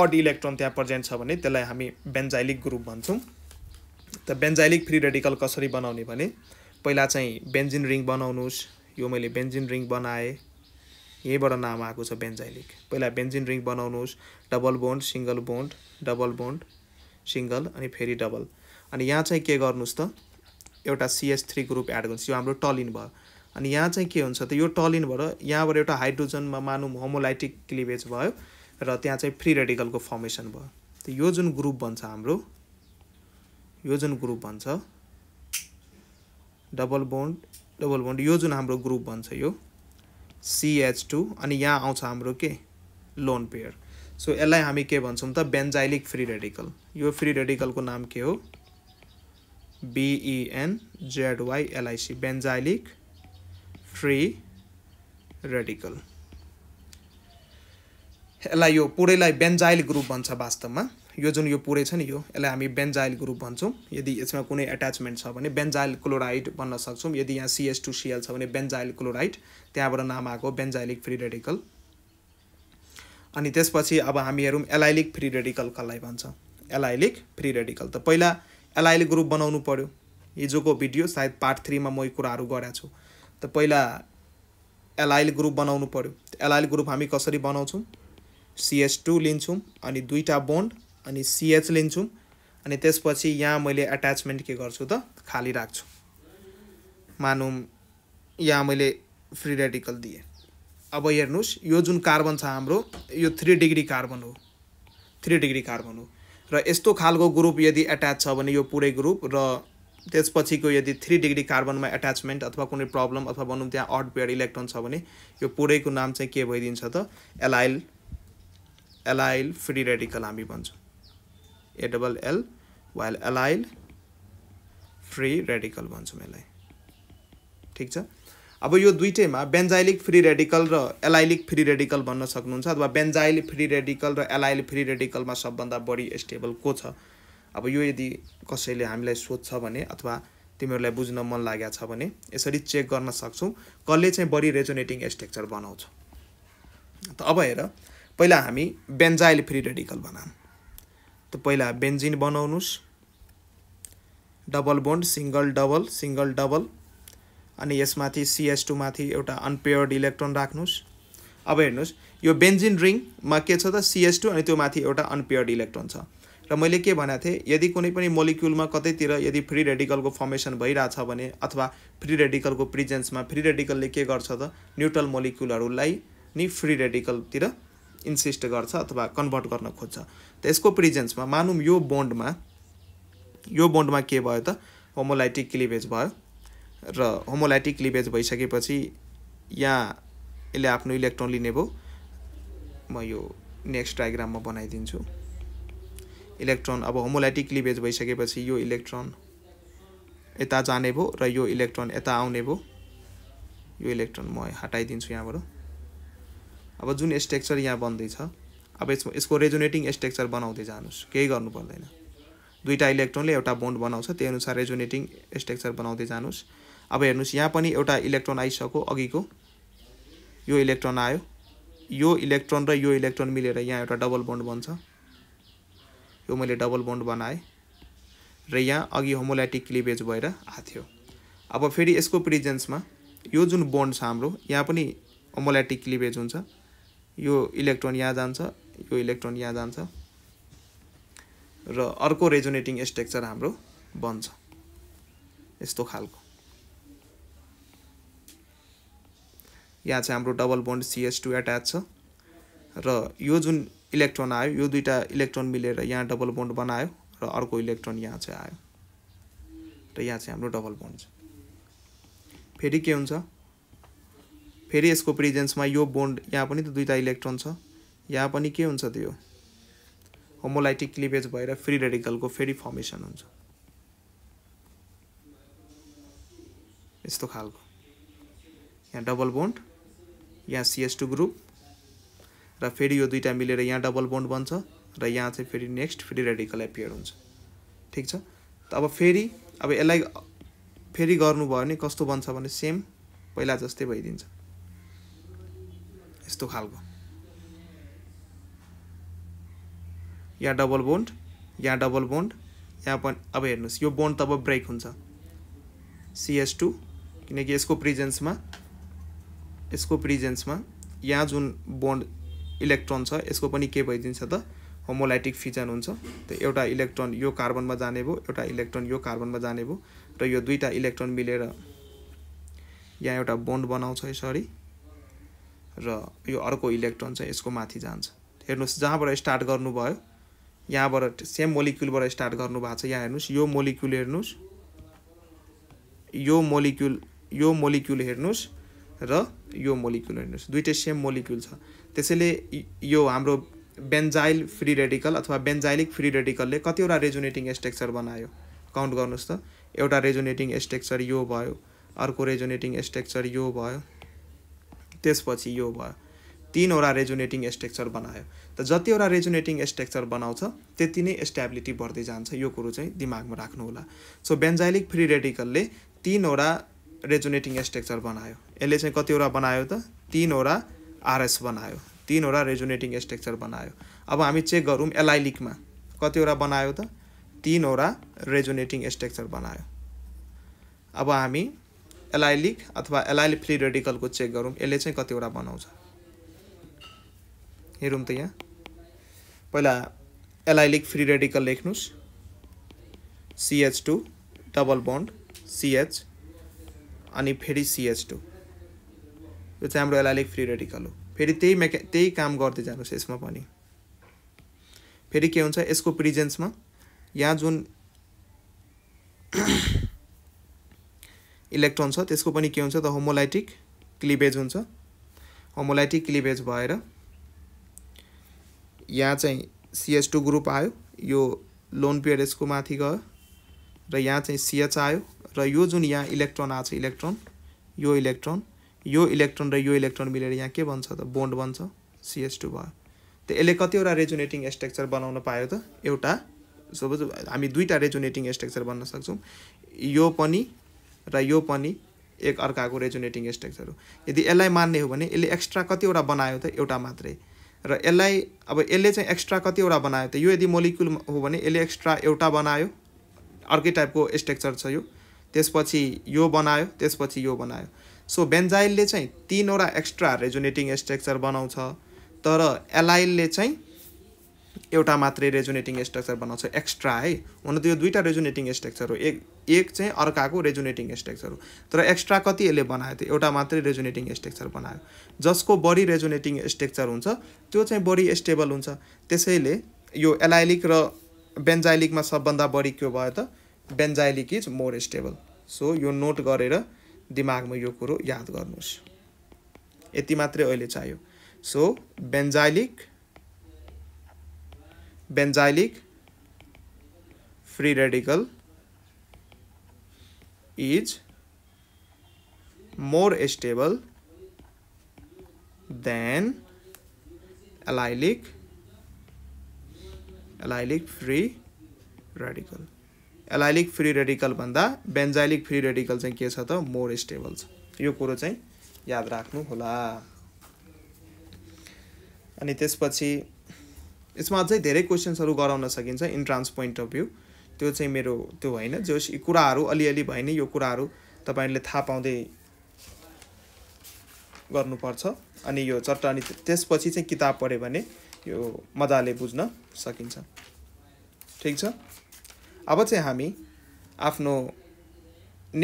अड इलेक्ट्रोन त्यहाँ प्रेजेन्ट छ भने त्यसलाई हामी बेन्जाइलिक ग्रुप भन्छौँ त बेन्जाइलिक फ्री रेडिकल कसरी बनाउने भने पहिला चाहिँ बेन्जिन रिङ बनाउनुहोस् यो मैले बेन्जिन रिङ बनाएँ यहीँबाट नाम आएको छ बेन्जाइलिक पहिला बेन्जिन रिङ बनाउनुहोस् double bond single bond double bond single अनि फेरि डबल अनि यहाँ चाहिँ के गर्नुहोस् त एउटा सिएस थ्री ग्रुप एड गर्नुहोस् यो हाम्रो टलिन भयो अनि यहाँ चाहिँ के हुन्छ त यो टलिनबाट यहाँबाट एउटा हाइड्रोजनमा मानौँ होमोलाइटिक क्लिभेज भयो र त्यहाँ चाहिँ फ्री रेडिकलको फर्मेसन भयो त यो जुन ग्रुप भन्छ हाम्रो यो जुन ग्रुप भन्छ डबल बोन्ड डबल बोन्ड यो जुन हाम्रो ग्रुप भन्छ यो सिएच टू अनि यहाँ आउँछ हाम्रो के लोन पेयर सो यसलाई हामी के भन्छौँ त बेन्जाइलिक फ्री रेडिकल यो फ्री रेडिकलको नाम के हो B E N Z Y L I C benzylic free radical यसलाई यो पुरैलाई बेन्जाइल ग्रुप भन्छ वास्तवमा यो जुन यो पुरै छ नि यो यसलाई हामी बेन्जाइल ग्रुप भन्छौँ यदि यसमा कुनै एट्याचमेन्ट छ भने बेन्जाइल क्लोराइड भन्न सक्छौँ यदि यहाँ सिएस टू सिएल छ भने बेन्जाइल क्लोराइड त्यहाँबाट नाम आएको बेन्जाइलिक फ्री रेडिकल अनि त्यसपछि अब हामी हेरौँ एलाइलिक फ्री रेडिकल कसलाई भन्छ एलाइलिक फ्री रेडिकल त पहिला एलाइल ग्रुप बनाउनु पऱ्यो हिजोको भिडियो सायद पार्ट थ्रीमा म यी कुराहरू गरेको छु त पहिला एलाइल ग्रुप बनाउनु पऱ्यो एलाइल ग्रुप हामी कसरी बनाउँछौँ सिएस टू लिन्छौँ अनि दुईवटा बोन्ड अनि सिएच लिन्छु अनि त्यसपछि यहाँ मैले एट्याचमेन्ट के गर्छु त खाली राख्छु मानौँ यहाँ मैले फ्री रेडिकल दिएँ अब हेर्नुहोस् यो जुन कार्बन छ हाम्रो यो थ्री डिग्री कार्बन हो थ्री डिग्री कार्बन हो र यस्तो खालको ग्रुप यदि एट्याच छ भने यो पुरै ग्रुप र त्यसपछिको यदि थ्री डिग्री कार्बनमा एट्याचमेन्ट अथवा कुनै प्रब्लम अथवा भनौँ त्यहाँ अड पेयर इलेक्ट्रोन छ भने यो पुरैको नाम चाहिँ के भइदिन्छ त एलाइल एलाइल फ्री रेडिकल हामी भन्छौँ A double L Y L allyl free radical भन्छौँ यसलाई ठिक छ अब यो दुइटैमा बेन्जाइलिक फ्री रेडिकल र एलाइलिक फ्री रेडिकल भन्न सक्नुहुन्छ अथवा बेन्जाइल फ्री रेडिकल र एलाइल फ्री रेडिकलमा सबभन्दा बढी स्टेबल को छ अब यो यदि कसैले हामीलाई सोध्छ भने अथवा तिमीहरूलाई बुझ्न मन लागेको छ भने यसरी चेक गर्न सक्छौँ कसले चाहिँ बढी रेजोनेटिङ स्ट्रक्चर बनाउँछ त अब हेर पहिला हामी बेन्जाइल फ्री रेडिकल बनाऊँ त पहिला बेन्जिन बनाउनुहोस् double bond single double single double अनि यसमाथि सिएस माथि एउटा अनपेयर्ड इलेक्ट्रोन राख्नुहोस् अब हेर्नुहोस् यो बेन्जिन रिङमा के छ त सिएस टू अनि त्यो माथि एउटा अनपेयर्ड इलेक्ट्रोन छ र मैले के भनेको थिएँ यदि कुनै पनि मोलिक्युलमा कतैतिर यदि फ्री रेडिकलको फर्मेसन भइरहेछ भने अथवा फ्री रेडिकलको प्रिजेन्समा फ्री रेडिकलले के गर्छ त न्युट्रल मोलिक्युलहरूलाई नि फ्री रेडिकलतिर इन्सिस्ट गर्छ अथवा कन्भर्ट गर्न खोज्छ त यसको प्रिजेन्समा मानौँ यो बोन्डमा यो बोन्डमा के भयो त होमोलाइटिक क्लिभेज भयो र होमोलाइटिक क्लिभेज भइसकेपछि यहाँ यसले आफ्नो इलेक्ट्रोन लिने भयो म यो नेक्स्ट डायग्राममा बनाइदिन्छु इलेक्ट्रोन अब होमोलाइटिक क्लिभेज भइसकेपछि यो इलेक्ट्रोन यता जाने भयो र यो इलेक्ट्रोन यता आउने भयो यो इलेक्ट्रोन म हटाइदिन्छु यहाँबाट अब जुन स्ट्रक्चर यहाँ बन्दैछ अब यसमा यसको रेजुनेटिङ स्ट्रक्चर बनाउँदै जानुहोस् केही गर्नु पर्दैन दुईवटा इलेक्ट्रोनले एउटा बोन्ड बनाउँछ त्यही अनुसार रेजुनेटिङ स्ट्रक्चर बनाउँदै जानुहोस् अब हेर्नुहोस् यहाँ पनि एउटा इलेक्ट्रोन आइसक्यो अघिको यो इलेक्ट्रोन आयो यो इलेक्ट्रोन र यो इलेक्ट्रोन मिलेर यहाँ एउटा डबल बोन्ड बन्छ यो मैले डबल बोन्ड बनाएँ र यहाँ अघि होमोलाइटिक क्लिभेज भएर आएको अब फेरि यसको प्रिजेन्समा यो जुन बोन्ड छ हाम्रो यहाँ पनि होमोलाइटिक क्लिभेज हुन्छ यो इलेक्ट्रोन यहाँ जान्छ यो इलेक्ट्रोन यहाँ जान्छ र अर्को रेजोनेटिङ स्ट्रक्चर हाम्रो बन्छ यस्तो खालको यहाँ चाहिँ हाम्रो double bond CS two attach छ र यो जुन इलेक्ट्रोन आयो यो दुईवटा इलेक्ट्रोन मिलेर यहाँ डबल बोन्ड बनायो र अर्को इलेक्ट्रोन यहाँ चाहिँ आयो र यहाँ चाहिँ हाम्रो डबल बोन्ड छ फेरि के हुन्छ फेरि यसको प्रेजेन्समा यो बोन्ड यहाँ पनि त दुईवटा इलेक्ट्रोन छ यहाँ पनि के हुन्छ त्यो होमोलाइटिक क्लिभेज भएर फ्री रेडिकलको फेरि फर्मेसन हुन्छ यस्तो खालको यहाँ डबल बोन्ड यहाँ सिएस टू ग्रुप र फेरि यो दुइटा मिलेर यहाँ डबल बोन्ड बन्छ र यहाँ चाहिँ फेरि नेक्स्ट फ्री रेडिकल एपियर हुन्छ ठिक छ त अब फेरि अब यसलाई फेरि गर्नुभयो भने कस्तो बन्छ भने सेम पहिला जस्तै भइदिन्छ यस्तो खालको यहाँ डबल बोन्ड यहाँ डबल बोन्ड यहाँ पनि अब हेर्नुहोस् यो बोन्ड अब ब्रेक हुन्छ सिएस टू किनकि यसको प्रिजेन्समा यसको प्रिजेन्समा यहाँ जुन बोन्ड इलेक्ट्रोन छ यसको पनि के भइदिन्छ त होमोलाइटिक फिजन हुन्छ त एउटा इलेक्ट्रोन यो कार्बनमा जाने भयो एउटा इलेक्ट्रोन यो कार्बनमा जाने भयो र यो दुईवटा इलेक्ट्रोन मिलेर यहाँ एउटा बोन्ड बनाउँछ यसरी र यो अर्को इलेक्ट्रोन चाहिँ यसको माथि जान्छ हेर्नुहोस् जहाँबाट स्टार्ट गर्नुभयो यहाँबाट सेम मोलिक्युलबाट स्टार्ट गर्नुभएको छ यहाँ हेर्नुहोस् यो मोलिक्युल हेर्नुहोस् यो मोलिक्युल यो मोलिक्युल हेर्नुहोस् र यो मोलिक्युल हेर्नुहोस् दुइटै सेम मोलिक्युल छ त्यसैले यो हाम्रो बेन्जाइल फ्री रेडिकल अथवा बेन्जाइलिक फ्री रेडिकलले कतिवटा रेजोनेटिङ स्ट्रक्चर बनायो काउन्ट गर्नुहोस् त एउटा रेजोनेटिङ स्ट्रक्चर यो भयो अर्को रेजोनेटिङ स्ट्रक्चर यो भयो त्यसपछि यो भयो तिनवटा रेजोनेटिङ स्ट्रक्चर बनायो त जतिवटा रेजुनेटिङ स्ट्रक्चर बनाउँछ त्यति नै स्ट्याबिलिटी बढ्दै जान्छ यो कुरो चाहिँ दिमागमा राख्नुहोला सो बेन्जाइलिक फ्री रेडिकलले तिनवटा रेजुनेटिङ स्ट्रक्चर बनायो यसले चाहिँ कतिवटा बनायो त तिनवटा आरएस बनायो तिनवटा रेजुनेटिङ स्ट्रक्चर बनायो अब हामी चेक गरौँ एलाइलिकमा कतिवटा बनायो त तिनवटा रेजुनेटिङ स्ट्रक्चर बनायो अब हामी एलाइलिक अथवा एलाइल फ्री रेडिकलको चेक गरौँ यसले चाहिँ कतिवटा बनाउँछ हेरौँ त यहाँ पहिला एलाइलिक फ्री रेडिकल लेख्नुहोस् CH two double bond CH अनि फेरि सिएच टू यो चाहिँ हाम्रो एलाइलिक फ्री रेडिकल हो फेरि त्यही मेका त्यही काम गर्दै जानुहोस् यसमा पनि फेरि के हुन्छ यसको प्रिजेन्समा यहाँ जुन इलेक्ट्रोन छ त्यसको पनि के हुन्छ त होमोलाइटिक क्लिभेज हुन्छ होमोलाइटिक क्लिभेज भएर यहाँ चाहिँ सिएच टू ग्रुप आयो यो लोन पिरियड यसको माथि गयो र यहाँ चाहिँ सिएच आयो र यो जुन यहाँ इलेक्ट्रोन आएको छ इलेक्ट्रोन यो इलेक्ट्रोन यो इलेक्ट्रोन र यो इलेक्ट्रोन मिलेर यहाँ के बन्छ त बोन्ड बन्छ सिएच टू भयो त यसले कतिवटा रेजुनेटिङ स्ट्रक्चर बनाउन पायो त एउटा सपोज हामी दुईवटा रेजुनेटिङ स्ट्रक्चर बन्न सक्छौँ यो पनि र यो पनि एक अर्काको रेजुनेटिङ स्ट्रक्चर हो यदि यसलाई मान्ने हो भने यसले एक्स्ट्रा कतिवटा बनायो त एउटा मात्रै र यसलाई अब यसले चाहिँ एक्स्ट्रा कतिवटा बनायो त यो यदि मोलिकुल हो भने यसले एक्स्ट्रा एउटा बनायो अर्कै टाइपको स्ट्रक्चर छ यो त्यसपछि यो बनायो त्यसपछि यो बनायो सो बेन्जाइलले चाहिँ तिनवटा एक्स्ट्रा रेजुनेटिङ स्ट्रक्चर बनाउँछ तर एलाइलले चाहिँ एउटा मात्रै रेजुनेटिङ स्ट्रक्चर बनाउँछ एक्स्ट्रा है हुन त यो दुईवटा रेजुनेटिङ स्ट्रक्चर हो एक एक चाहिँ अर्काको रेजुनेटिङ स्ट्रक्चर हो तर एक्स्ट्रा कति यसले बनायो त्यो एउटा मात्रै रेजुनेटिङ स्ट्रक्चर बनायो जसको बढी रेजुनेटिङ स्ट्रक्चर हुन्छ त्यो चाहिँ बढी स्टेबल हुन्छ त्यसैले यो एलाइलिक र बेन्जाइलिकमा सबभन्दा बढी के भयो त benzylic is more stable so यो नोट गरेर दिमागमा यो कुरो याद गर्नुहोस् यति मात्रै अहिले चाहियो so benzylic benzylic free radical is more stable than allylic allylic free radical allylic free रेडिकलभन्दा बेन्जाइलिक फ्री रेडिकल चाहिँ के छ त मोर स्टेबल छ यो कुरो चाहिँ याद राख्नु होला अनि त्यसपछि यसमा अझै धेरै क्वेसन्सहरू गराउन सकिन्छ in terms point of view त्यो चाहिँ मेरो त्यो होइन जो कुराहरू अलिअलि भए नै यो कुराहरू तपाईँहरूले थाहा पाउँदै गर्नुपर्छ अनि यो चट्टानी त्यसपछि चाहिँ किताब पढ्यो भने यो मजाले बुझ्न सकिन्छ ठिक छ अब चाहिँ हामी आफ्नो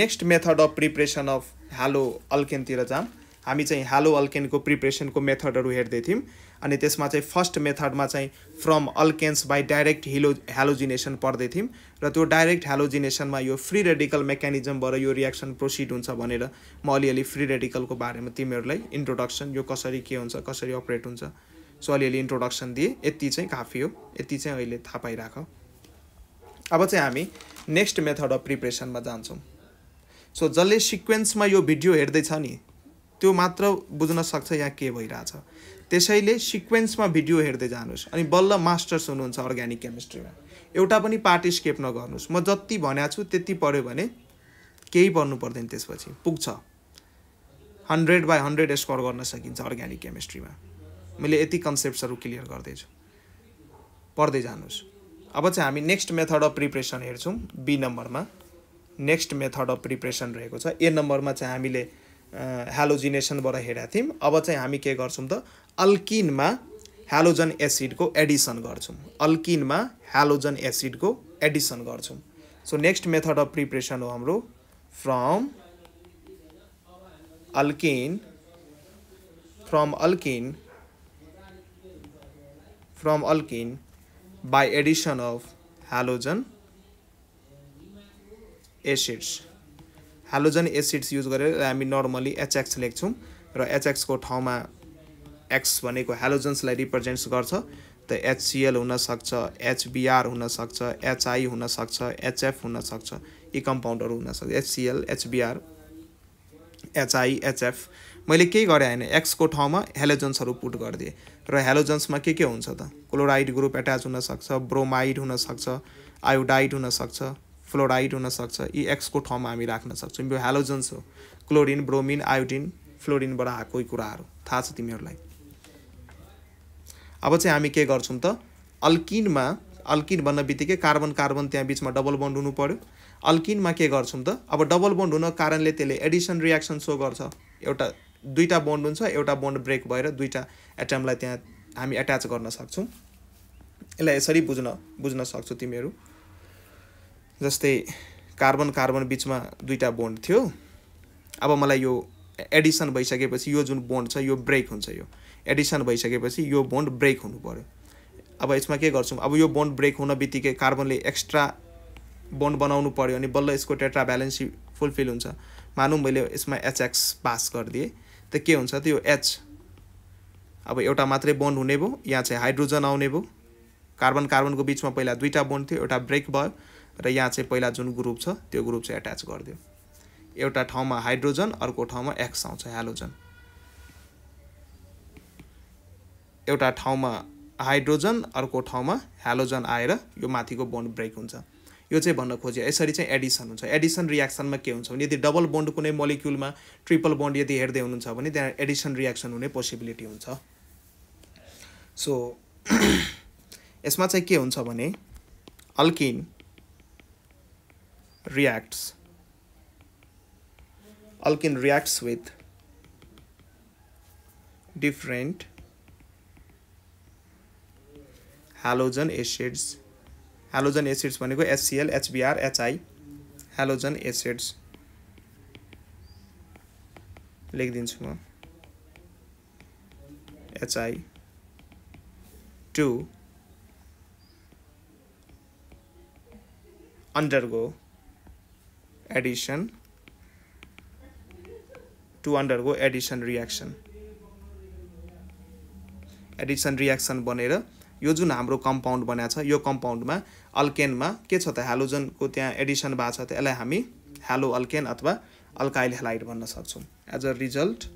next method of preparation of halo अल्केनतिर जाऊँ हामी चाहिँ ह्यालो अल्केनको प्रिपरेसनको मेथडहरू हेर्दै थियौँ अनि त्यसमा चाहिँ फर्स्ट मेथडमा चाहिँ फ्रम अल्केन्स बाई डाइरेक्ट हिलो ह्यालोजिनेसन पढ्दै थियौँ र त्यो डाइरेक्ट ह्यालोजिनेसनमा यो फ्री रेडिकल मेकानिजमबाट यो रियाक्सन प्रोसिड हुन्छ भनेर म अलिअलि फ्री रेडिकलको बारेमा तिमीहरूलाई इन्ट्रोडक्सन यो कसरी के हुन्छ कसरी अपरेट हुन्छ सो अलिअलि इन्ट्रोडक्सन दिएँ यति चाहिँ काफी हो यति चाहिँ अहिले थाहा पाइराख अब चाहिँ हामी नेक्स्ट मेथड अफ प्रिपरेसनमा जान्छौँ सो जसले सिक्वेन्समा यो भिडियो हेर्दैछ नि त्यो मात्र बुझ्न सक्छ यहाँ के भइरहेछ त्यसैले सिक्वेन्समा भिडियो हेर्दै जानुहोस् अनि बल्ल मास्टर्स हुनुहुन्छ अर्ग्यानिक केमिस्ट्रीमा एउटा पनि पार्ट स्केप नगर्नुहोस् म जति भनेको छु त्यति पढ्यो भने केही पढ्नु पर्दैन त्यसपछि पुग्छ हन्ड्रेड बाई हन्ड्रेड स्कोर गर्न सकिन्छ अर्ग्यानिक केमिस्ट्रीमा मैले यति कन्सेप्ट्सहरू क्लियर गर्दैछु पढ्दै जानुहोस् अब चाहिँ हामी नेक्स्ट मेथड अफ प्रिपरेसन हेर्छौँ बी नम्बरमा नेक्स्ट मेथड अफ प्रिपरेसन रहेको छ ए नम्बरमा चाहिँ हामीले हेलोजिनेसनबाट हेरेका थियौँ अब चाहिँ हामी के गर्छौँ त अल्किनमा ह्यालोजन एसिडको एडिसन गर्छौँ अल्किनमा ह्यालोजन एसिडको एडिसन गर्छौँ so next method of preparation हो हाम्रो from alkene from alkene from alkene by addition of halogen acids halogen acids use गरेर हामी नर्मली एचएक्स लेख्छौँ र एचएक्सको ठाउँमा एक्स भनेको हेलोजन्सलाई रिप्रेजेन्ट गर्छ त एचसिएल हुनसक्छ एचबिआर हुनसक्छ एचआई हुनसक्छ एचएफ हुनसक्छ यी कम्पाउन्डहरू हुनसक्छ एचसिएल एचबिआर एचआई एचएफ मैले केही गरेँ होइन एक्सको ठाउँमा हेलोजन्सहरू पुट गरिदिएँ र हेलोजन्समा के के हुन्छ त क्लोराइड ग्रुप एट्याच हुनसक्छ ब्रोमाइड हुनसक्छ आयोडाइड हुनसक्छ फ्लोराइड हुनसक्छ यी एक्सको ठाउँमा हामी राख्न सक्छौँ यो हेलोजन्स हो क्लोरिन ब्रोमिन आयोडिन फ्लोरिनबाट आएको कुराहरू थाहा छ तिमीहरूलाई अब चाहिँ हामी के गर्छौँ त अल्किनमा अल्किन भन्न बित्तिकै कार्बन कार्बन त्यहाँ बिचमा डबल बन्ड हुनु पऱ्यो अल्किनमा के गर्छौँ त अब डबल बन्ड हुन कारणले त्यसले एडिसन रियाक्सन सो गर्छ एउटा दुईवटा बन्ड हुन्छ एउटा बन्ड ब्रेक भएर दुईवटा एटमलाई त्यहाँ हामी एट्याच गर्न सक्छौँ यसलाई यसरी बुझ्न बुझ्न सक्छौ तिमीहरू जस्तै कार्बन कार्बन बिचमा दुईवटा बोन्ड थियो अब मलाई यो एडिसन भइसकेपछि यो जुन बोन्ड छ यो ब्रेक हुन्छ यो एडिसन भइसकेपछि यो बोन्ड ब्रेक हुनु पऱ्यो अब यसमा के गर्छौँ अब यो बोन्ड ब्रेक हुन बित्तिकै कार्बनले एक्स्ट्रा बोन्ड बनाउनु पऱ्यो अनि बल्ल यसको टेट्रा ब्यालेन्स फुलफिल हुन्छ मानौँ मैले यसमा एचएक्स पास गरिदिएँ त के हुन्छ त यो एच अब एउटा मात्रै बोन्ड हुने भयो यहाँ चाहिँ हाइड्रोजन आउने भयो कार्बन कार्बनको बिचमा पहिला दुईवटा बोन्ड थियो एउटा ब्रेक भयो र यहाँ चाहिँ पहिला जुन ग्रुप छ त्यो ग्रुप चाहिँ एट्याच गरिदियो एउटा ठाउँमा हाइड्रोजन अर्को ठाउँमा एक्स आउँछ हालोजन एउटा ठाउँमा हाइड्रोजन अर्को ठाउँमा हेलोजन आएर यो माथिको बोन्ड ब्रेक हुन्छ यो चाहिँ भन्न खोजे यसरी चाहिँ एडिसन हुन्छ एडिसन रियाक्सनमा के हुन्छ भने यदि डबल बोन्ड कुनै मलिक्युलमा ट्रिपल बोन्ड यदि हेर्दै हुनुहुन्छ भने त्यहाँ एडिसन रियाक्सन हुने पोसिबिलिटी हुन्छ सो यसमा चाहिँ के हुन्छ भने alkene reacts. Alkene reacts with different halogen acids halogen acids भनेको HBr HI halogen acids acids लेखिदिन्छु म Hi to undergo addition to undergo addition reaction addition reaction बनेर यो जुन हाम्रो कम्पाउन्ड बनाएको छ यो कम्पाउन्डमा अल्केनमा के छ त हेलोजनको त्यहाँ एडिसन भएको छ त्यसलाई हामी हेलो अल्केन अथवा अल्काइल हेलाइड भन्न सक्छौँ as a result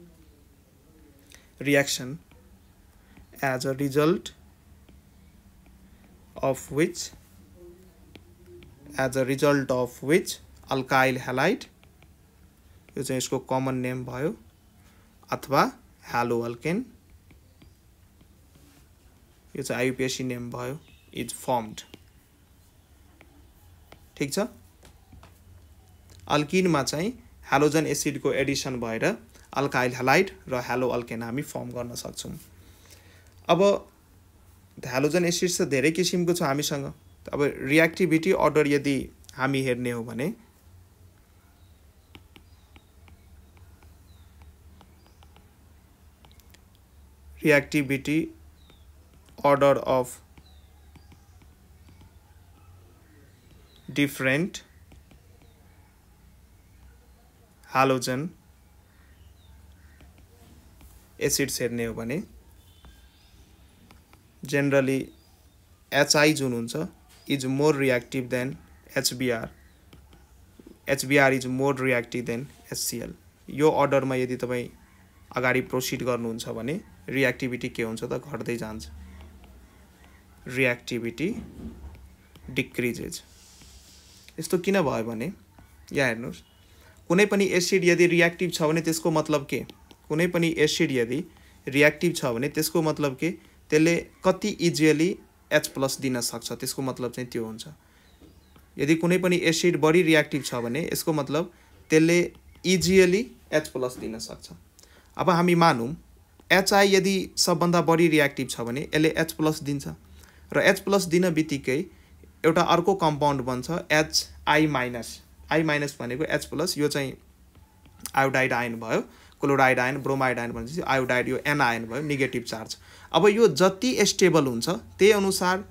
reaction as a result of which as a result of which alkyl halide यो चाहिँ यसको कमन नेम भयो अथवा ह्यालो अल्केन यो चाहिँ आइपिएससी नेम भयो इज फर्मड ठिक छ अल्किनमा चाहिँ ह्यालोजन एसिडको एडिसन भएर अल्काइल हेलाइट र ह्यालो अल्केन हामी फर्म गर्न सक्छौँ अब ह्यालोजन एसिड त धेरै किसिमको छ हामीसँग अब रियाक्टिभिटी अर्डर यदि हामी हेर्ने हो भने reactivity order of different halogen acids हेर्ने हो भने जेनरली एचआई जुन हुन्छ is more reactive than HBr HBr is more reactive than HCl यो अर्डरमा यदि तपाईँ अगाडि प्रोसिड गर्नुहुन्छ भने रियाक्टिभिटी के हुन्छ त घट्दै जान्छ रियाक्टिभिटी डिक्रिजेज यस्तो किन भयो भने यहाँ हेर्नुहोस् कुनै पनि एसिड यदि रियाक्टिभ छ भने त्यसको मतलब के कुनै पनि एसिड यदि रियाक्टिभ छ भने त्यसको मतलब के त्यसले कति इजिली एच प्लस दिन सक्छ त्यसको मतलब चाहिँ त्यो हुन्छ यदि कुनै पनि एसिड बढी रियाक्टिभ छ भने यसको मतलब त्यसले इजियली एच प्लस दिन सक्छ अब हामी मानौँ एचआई यदि सबभन्दा बढी रियाक्टिभ छ भने यसले एच प्लस दिन्छ र एच प्लस दिन बित्तिकै एउटा अर्को कम्पाउन्ड बन्छ H I minus I minus भनेको एच प्लस यो चाहिँ आयोडाइड आयन भयो क्लोराइड आयन ब्रोमाइड आयन भनेपछि आयोडाइड यो एनआयन भयो नेगेटिभ चार्ज अब यो जति स्टेबल हुन्छ त्यही अनुसार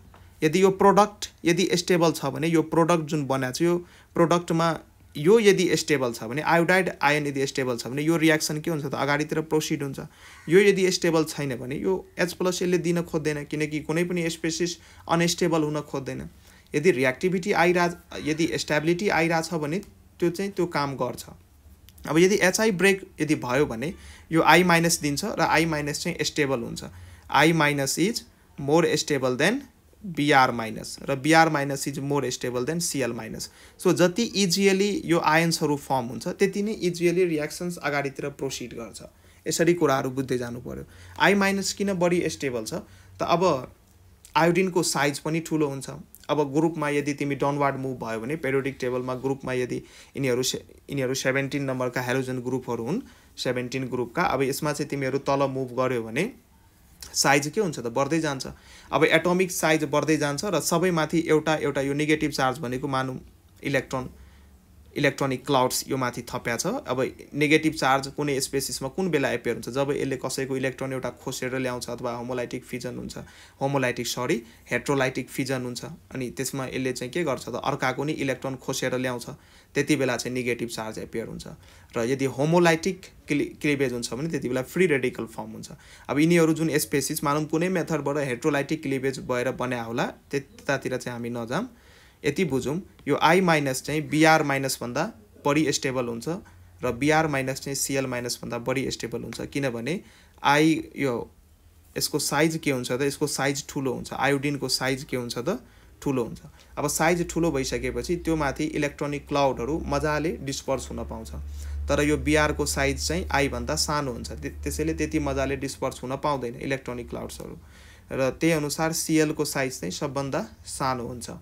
यदि यो प्रोडक्ट यदि स्टेबल छ भने यो प्रोडक्ट जुन बनाएको छ यो प्रोडक्टमा यो यदि स्टेबल छ भने आयोडाइड आयन यदि स्टेबल छ भने यो रियाक्सन के हुन्छ त अगाडितिर प्रोसिड हुन्छ यो यदि स्टेबल छैन भने यो एच प्लस यसले दिन खोज्दैन किनकि कुनै पनि स्पेसिस अनस्टेबल हुन खोज्दैन यदि रियाक्टिभिटी आइरह यदि स्टेबिलिटी आइरहेछ भने त्यो चाहिँ त्यो काम गर्छ अब यदि एचआई ब्रेक यदि भयो भने यो आई माइनस दिन्छ र आई माइनस चाहिँ स्टेबल हुन्छ I minus is more stable than Br minus र Br minus is more stable than Cl minus so जति इजियली e e यो आयन्सहरू फर्म हुन्छ त्यति नै इजियली e रियाक्सन्स अगाडितिर प्रोसिड गर्छ यसरी कुराहरू बुझ्दै जानु पऱ्यो आई माइनस किन बढी स्टेबल छ त अब आयोडिनको साइज पनि ठुलो हुन्छ अब ग्रुपमा यदि तिमी डाउनवार्ड मुभ भयो भने पेरियोडिक टेबलमा ग्रुपमा यदि यिनीहरू से यिनीहरू सेभेन्टिन नम्बरका हेलोजन ग्रुपहरू हुन् सेभेन्टिन ग्रुपका अब यसमा चाहिँ तिमीहरू तल मुभ गऱ्यो भने साइज के हुन्छ त बढ्दै जान्छ अब एटोमिक साइज बढ्दै जान्छ र सबैमाथि एउटा एउटा यो नेगेटिभ चार्ज भनेको मानौँ इलेक्ट्रोन इलेक्ट्रोनिक क्लाउड्स यो माथि थप्या छ अब नेगेटिभ चार्ज कुनै स्पेसिसमा कुन बेला एपियर हुन्छ जब यसले कसैको इलेक्ट्रोन एउटा खोसेर ल्याउँछ अथवा होमोलाइटिक फिजन हुन्छ होमोलाइटिक सरी हेट्रोलाइटिक फिजन हुन्छ अनि त्यसमा यसले चाहिँ के गर्छ त अर्काको नि इलेक्ट्रोन खोसेर ल्याउँछ त्यति बेला चाहिँ नेगेटिभ चार्ज एपियर हुन्छ र यदि होमोलाइटिक क्लि क्लिभेज हुन्छ भने त्यति बेला फ्री रेडिकल फर्म हुन्छ अब यिनीहरू जुन स्पेसिस मानौँ कुनै मेथडबाट हेट्रोलाइटिक क्लिभेज भएर बनायो होला त्यतातिर चाहिँ हामी नजाम यति बुझौँ यो आई माइनस चाहिँ बिआर माइनसभन्दा बढी स्टेबल हुन्छ र बिआर माइनस चाहिँ सिएल माइनसभन्दा बढी स्टेबल हुन्छ किनभने आई यो यसको साइज के हुन्छ त यसको साइज ठुलो हुन्छ आयोडिनको साइज के हुन्छ त ठुलो हुन्छ अब साइज ठुलो भइसकेपछि त्यो माथि इलेक्ट्रोनिक क्लाउडहरू मजाले डिस्पर्स हुन पाउँछ तर यो बिआरको साइज चाहिँ आईभन्दा सानो हुन्छ त्यसैले त्यति मजाले डिस्पर्स हुन पाउँदैन इलेक्ट्रोनिक क्लाउड्सहरू र त्यही अनुसार सिएलको साइज चाहिँ सबभन्दा सानो हुन्छ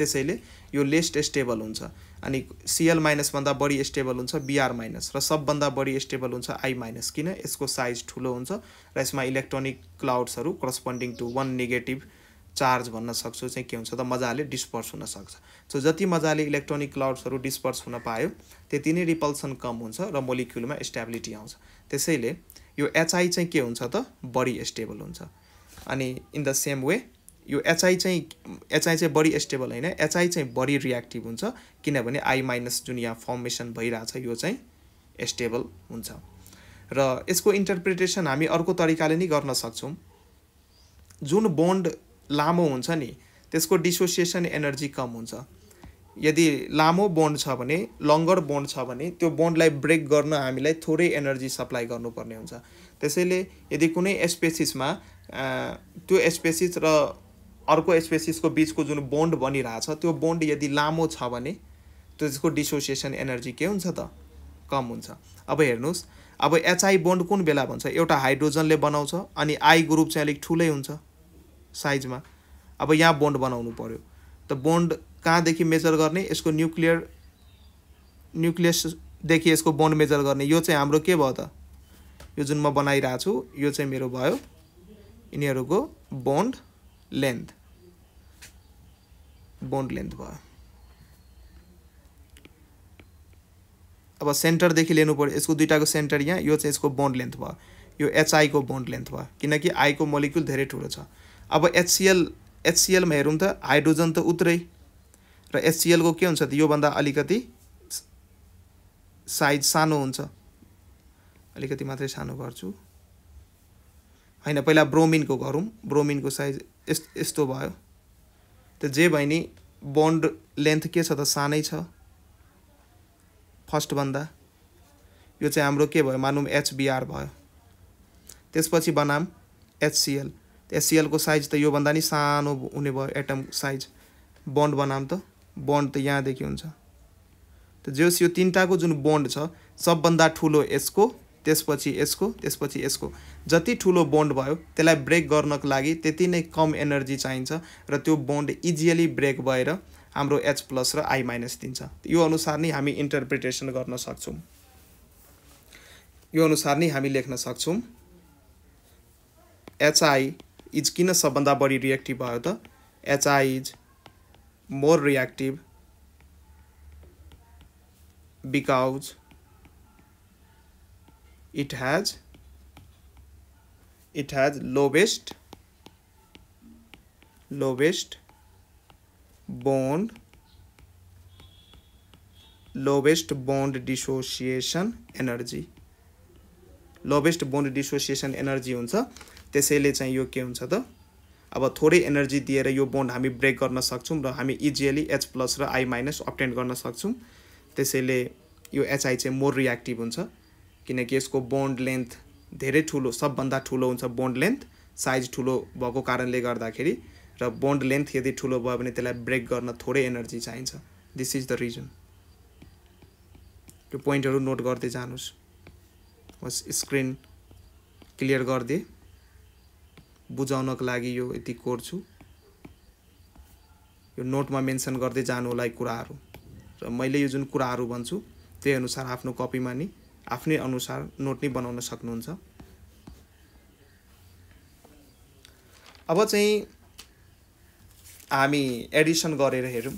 त्यसैले यो लेस्ट स्टेबल हुन्छ अनि सिएल माइनसभन्दा बढी स्टेबल हुन्छ बिआर माइनस र सबभन्दा बढी स्टेबल हुन्छ आई माइनस किन यसको साइज ठुलो हुन्छ र यसमा इलेक्ट्रोनिक क्लाउड्सहरू corresponding to one negative charge भन्न सक्छु चाहिँ के हुन्छ त मजाले डिस्पर्स हुनसक्छ सो जति मजाले इलेक्ट्रोनिक क्लाउड्सहरू डिस्पर्स हुन पायो त्यति नै रिपल्सन कम हुन्छ र मोलिक्युलमा स्टेबिलिटी आउँछ त्यसैले यो एचआई चाहिँ के हुन्छ त बढी स्टेबल हुन्छ अनि इन द सेम वे यो एचआई चाहिँ एचआई चाहिँ बढी स्टेबल होइन एचआई चाहिँ बढी रियाक्टिभ हुन्छ किनभने आई माइनस जुन यहाँ फर्मेसन भइरहेछ यो चाहिँ स्टेबल हुन्छ र यसको इन्टरप्रिटेसन हामी अर्को तरिकाले नि गर्न सक्छौँ जुन बोन्ड लामो हुन्छ नि त्यसको डिसोसिएसन एनर्जी कम हुन्छ यदि लामो बोन्ड छ भने लङ्गर बोन्ड छ भने त्यो बोन्डलाई ब्रेक गर्न हामीलाई थोरै एनर्जी सप्लाई गर्नुपर्ने हुन्छ त्यसैले यदि कुनै स्पेसिसमा त्यो स्पेसिस र अर्को स्पेसिसको बिचको जुन बोन्ड बनिरहेछ त्यो बोन्ड यदि लामो छ भने त्यसको डिसोसिएसन एनर्जी के हुन्छ त कम हुन्छ अब हेर्नुहोस् अब एचआई बोन्ड कुन बेला भन्छ एउटा हाइड्रोजनले बनाउँछ अनि आई ग्रुप चाहिँ अलिक ठुलै हुन्छ साइजमा अब यहाँ बोन्ड बनाउनु पऱ्यो त बोन्ड कहाँदेखि मेजर गर्ने यसको न्युक्लियर न्युक्लियसदेखि यसको बोन्ड मेजर गर्ने यो चाहिँ हाम्रो के भयो त यो जुन म बनाइरहेको छु यो चाहिँ मेरो भयो यिनीहरूको बोन्ड लेन्थ बोन्ड लेन्थ भयो अब सेन्टरदेखि लिनु पऱ्यो यसको दुइटाको सेन्टर यहाँ यो चाहिँ यसको बोन्ड लेन्थ भयो यो एचआईको बोन्ड लेन्थ भयो किनकि आईको मोलिक्युल धेरै ठुलो छ अब एचसिएल एचसिएलमा हेरौँ त हाइड्रोजन त उत्रै र एचसिएलको के हुन्छ त योभन्दा अलिकति साइज सानो हुन्छ अलिकति मात्रै सानो गर्छु होइन पहिला ब्रोमिनको गरौँ ब्रोमिनको साइज यस्तो भयो त जे भयो नि बन्ड लेन्थ के छ त सानै छ फर्स्टभन्दा यो चाहिँ हाम्रो के भयो मानौँ एचबिआर भयो त्यसपछि बनाम एचसिएल एचसिएलको साइज त योभन्दा नि सानो हुने भयो एटम साइज बन्ड बनाम त बन्ड त यहाँदेखि हुन्छ त जोस् यो तिनवटाको जुन बन्ड छ सबभन्दा ठुलो यसको त्यसपछि यसको त्यसपछि यसको जति ठुलो बोन्ड भयो त्यसलाई ब्रेक गर्नको लागि त्यति नै कम एनर्जी चाहिन्छ र त्यो बोन्ड इजियली ब्रेक भएर हाम्रो एच प्लस र आई माइनस दिन्छ यो अनुसार नै हामी इन्टरप्रिटेसन गर्न सक्छौँ यो अनुसार नै हामी लेख्न सक्छौँ एचआई इज किन सबभन्दा बढी रिएक्टिभ भयो त HI is more reactive because it has it has lowest lowest bond lowest bond dissociation energy lowest bond dissociation energy हुन्छ त्यसैले चाहिँ यो के हुन्छ त अब थोरै एनर्जी दिएर यो बोन्ड हामी ब्रेक गर्न सक्छौँ र हामी इजिली एच प्लस र आई माइनस अप्टेन्ट गर्न सक्छौँ त्यसैले यो एचआई चाहिँ मोर रिएक्टिभ हुन्छ किनकि यसको बोन्ड लेन्थ धेरै ठुलो सबभन्दा ठुलो हुन्छ बोन्ड लेन्थ साइज ठुलो भएको कारणले गर्दाखेरि र बोन्ड लेन्थ यदि ठुलो भयो भने त्यसलाई ब्रेक गर्न थोरै एनर्जी चाहिन्छ दिस इज द रिजन त्यो पोइन्टहरू नोट गर्दै जानुहोस् बस स्क्रिन क्लियर गरिदिए बुझाउनको लागि यो यति कोर्छु यो नोटमा मेन्सन गर्दै जानु जानुलाई कुराहरू र मैले यो जुन कुराहरू भन्छु त्यही अनुसार आफ्नो कपीमा नि आफ्नै अनुसार नोट नै बनाउन सक्नुहुन्छ अब चाहिँ हामी एडिसन गरेर हेरौँ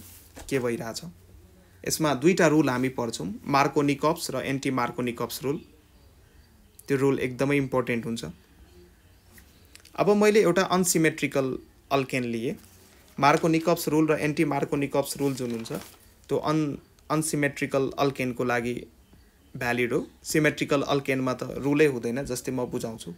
के भइरहेछ यसमा दुईवटा रुल हामी पढ्छौँ मार्कोनिकप्स र एन्टी मार्कोनिकप्स रुल त्यो रुल एकदमै इम्पोर्टेन्ट हुन्छ अब मैले एउटा अनसिमेट्रिकल अल्केन लिएँ मार्कोनिकप्स रुल र एन्टी मार्कोनिकप्स रुल जुन हुन्छ त्यो अन अनसिमेट्रिकल अल्केनको लागि भ्यालिड हो सिमेट्रिकल अल्केनमा त रुलै हुँदैन जस्तै म बुझाउँछु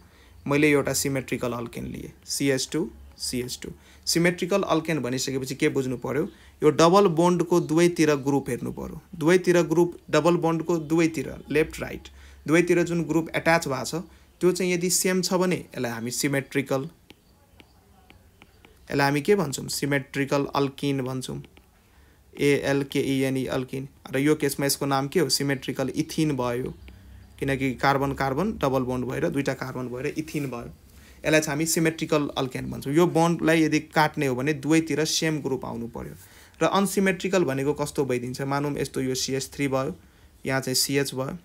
मैले एउटा सिमेट्रिकल अल्केन लिएँ CS two CS two symmetrical alkene भनिसकेपछि के बुझ्नु पऱ्यो यो डबल बोन्डको दुवैतिर ग्रुप हेर्नु पऱ्यो दुवैतिर ग्रुप डबल बोन्डको दुवैतिर लेफ्ट राइट दुवैतिर जुन ग्रुप एट्याच भएको छ त्यो चाहिँ यदि सेम छ भने यसलाई हामी सिमेट्रिकल यसलाई हामी के भन्छौँ सिमेट्रिकल अल्किन भन्छौँ एएलकेइएनई e, अल्किन र यो केसमा यसको नाम के हो सिमेट्रिकल इथिन भयो किनकि कार्बन कार्बन डबल बन्ड भएर दुईवटा कार्बन भएर इथिन भयो यसलाई चाहिँ हामी सिमेट्रिकल अल्केन भन्छौँ यो बन्डलाई यदि काट्ने हो भने दुवैतिर सेम ग्रुप आउनु पऱ्यो र अनसिमेट्रिकल भनेको कस्तो भइदिन्छ मानौँ यस्तो यो सिएच थ्री भयो यहाँ चाहिँ सिएच भयो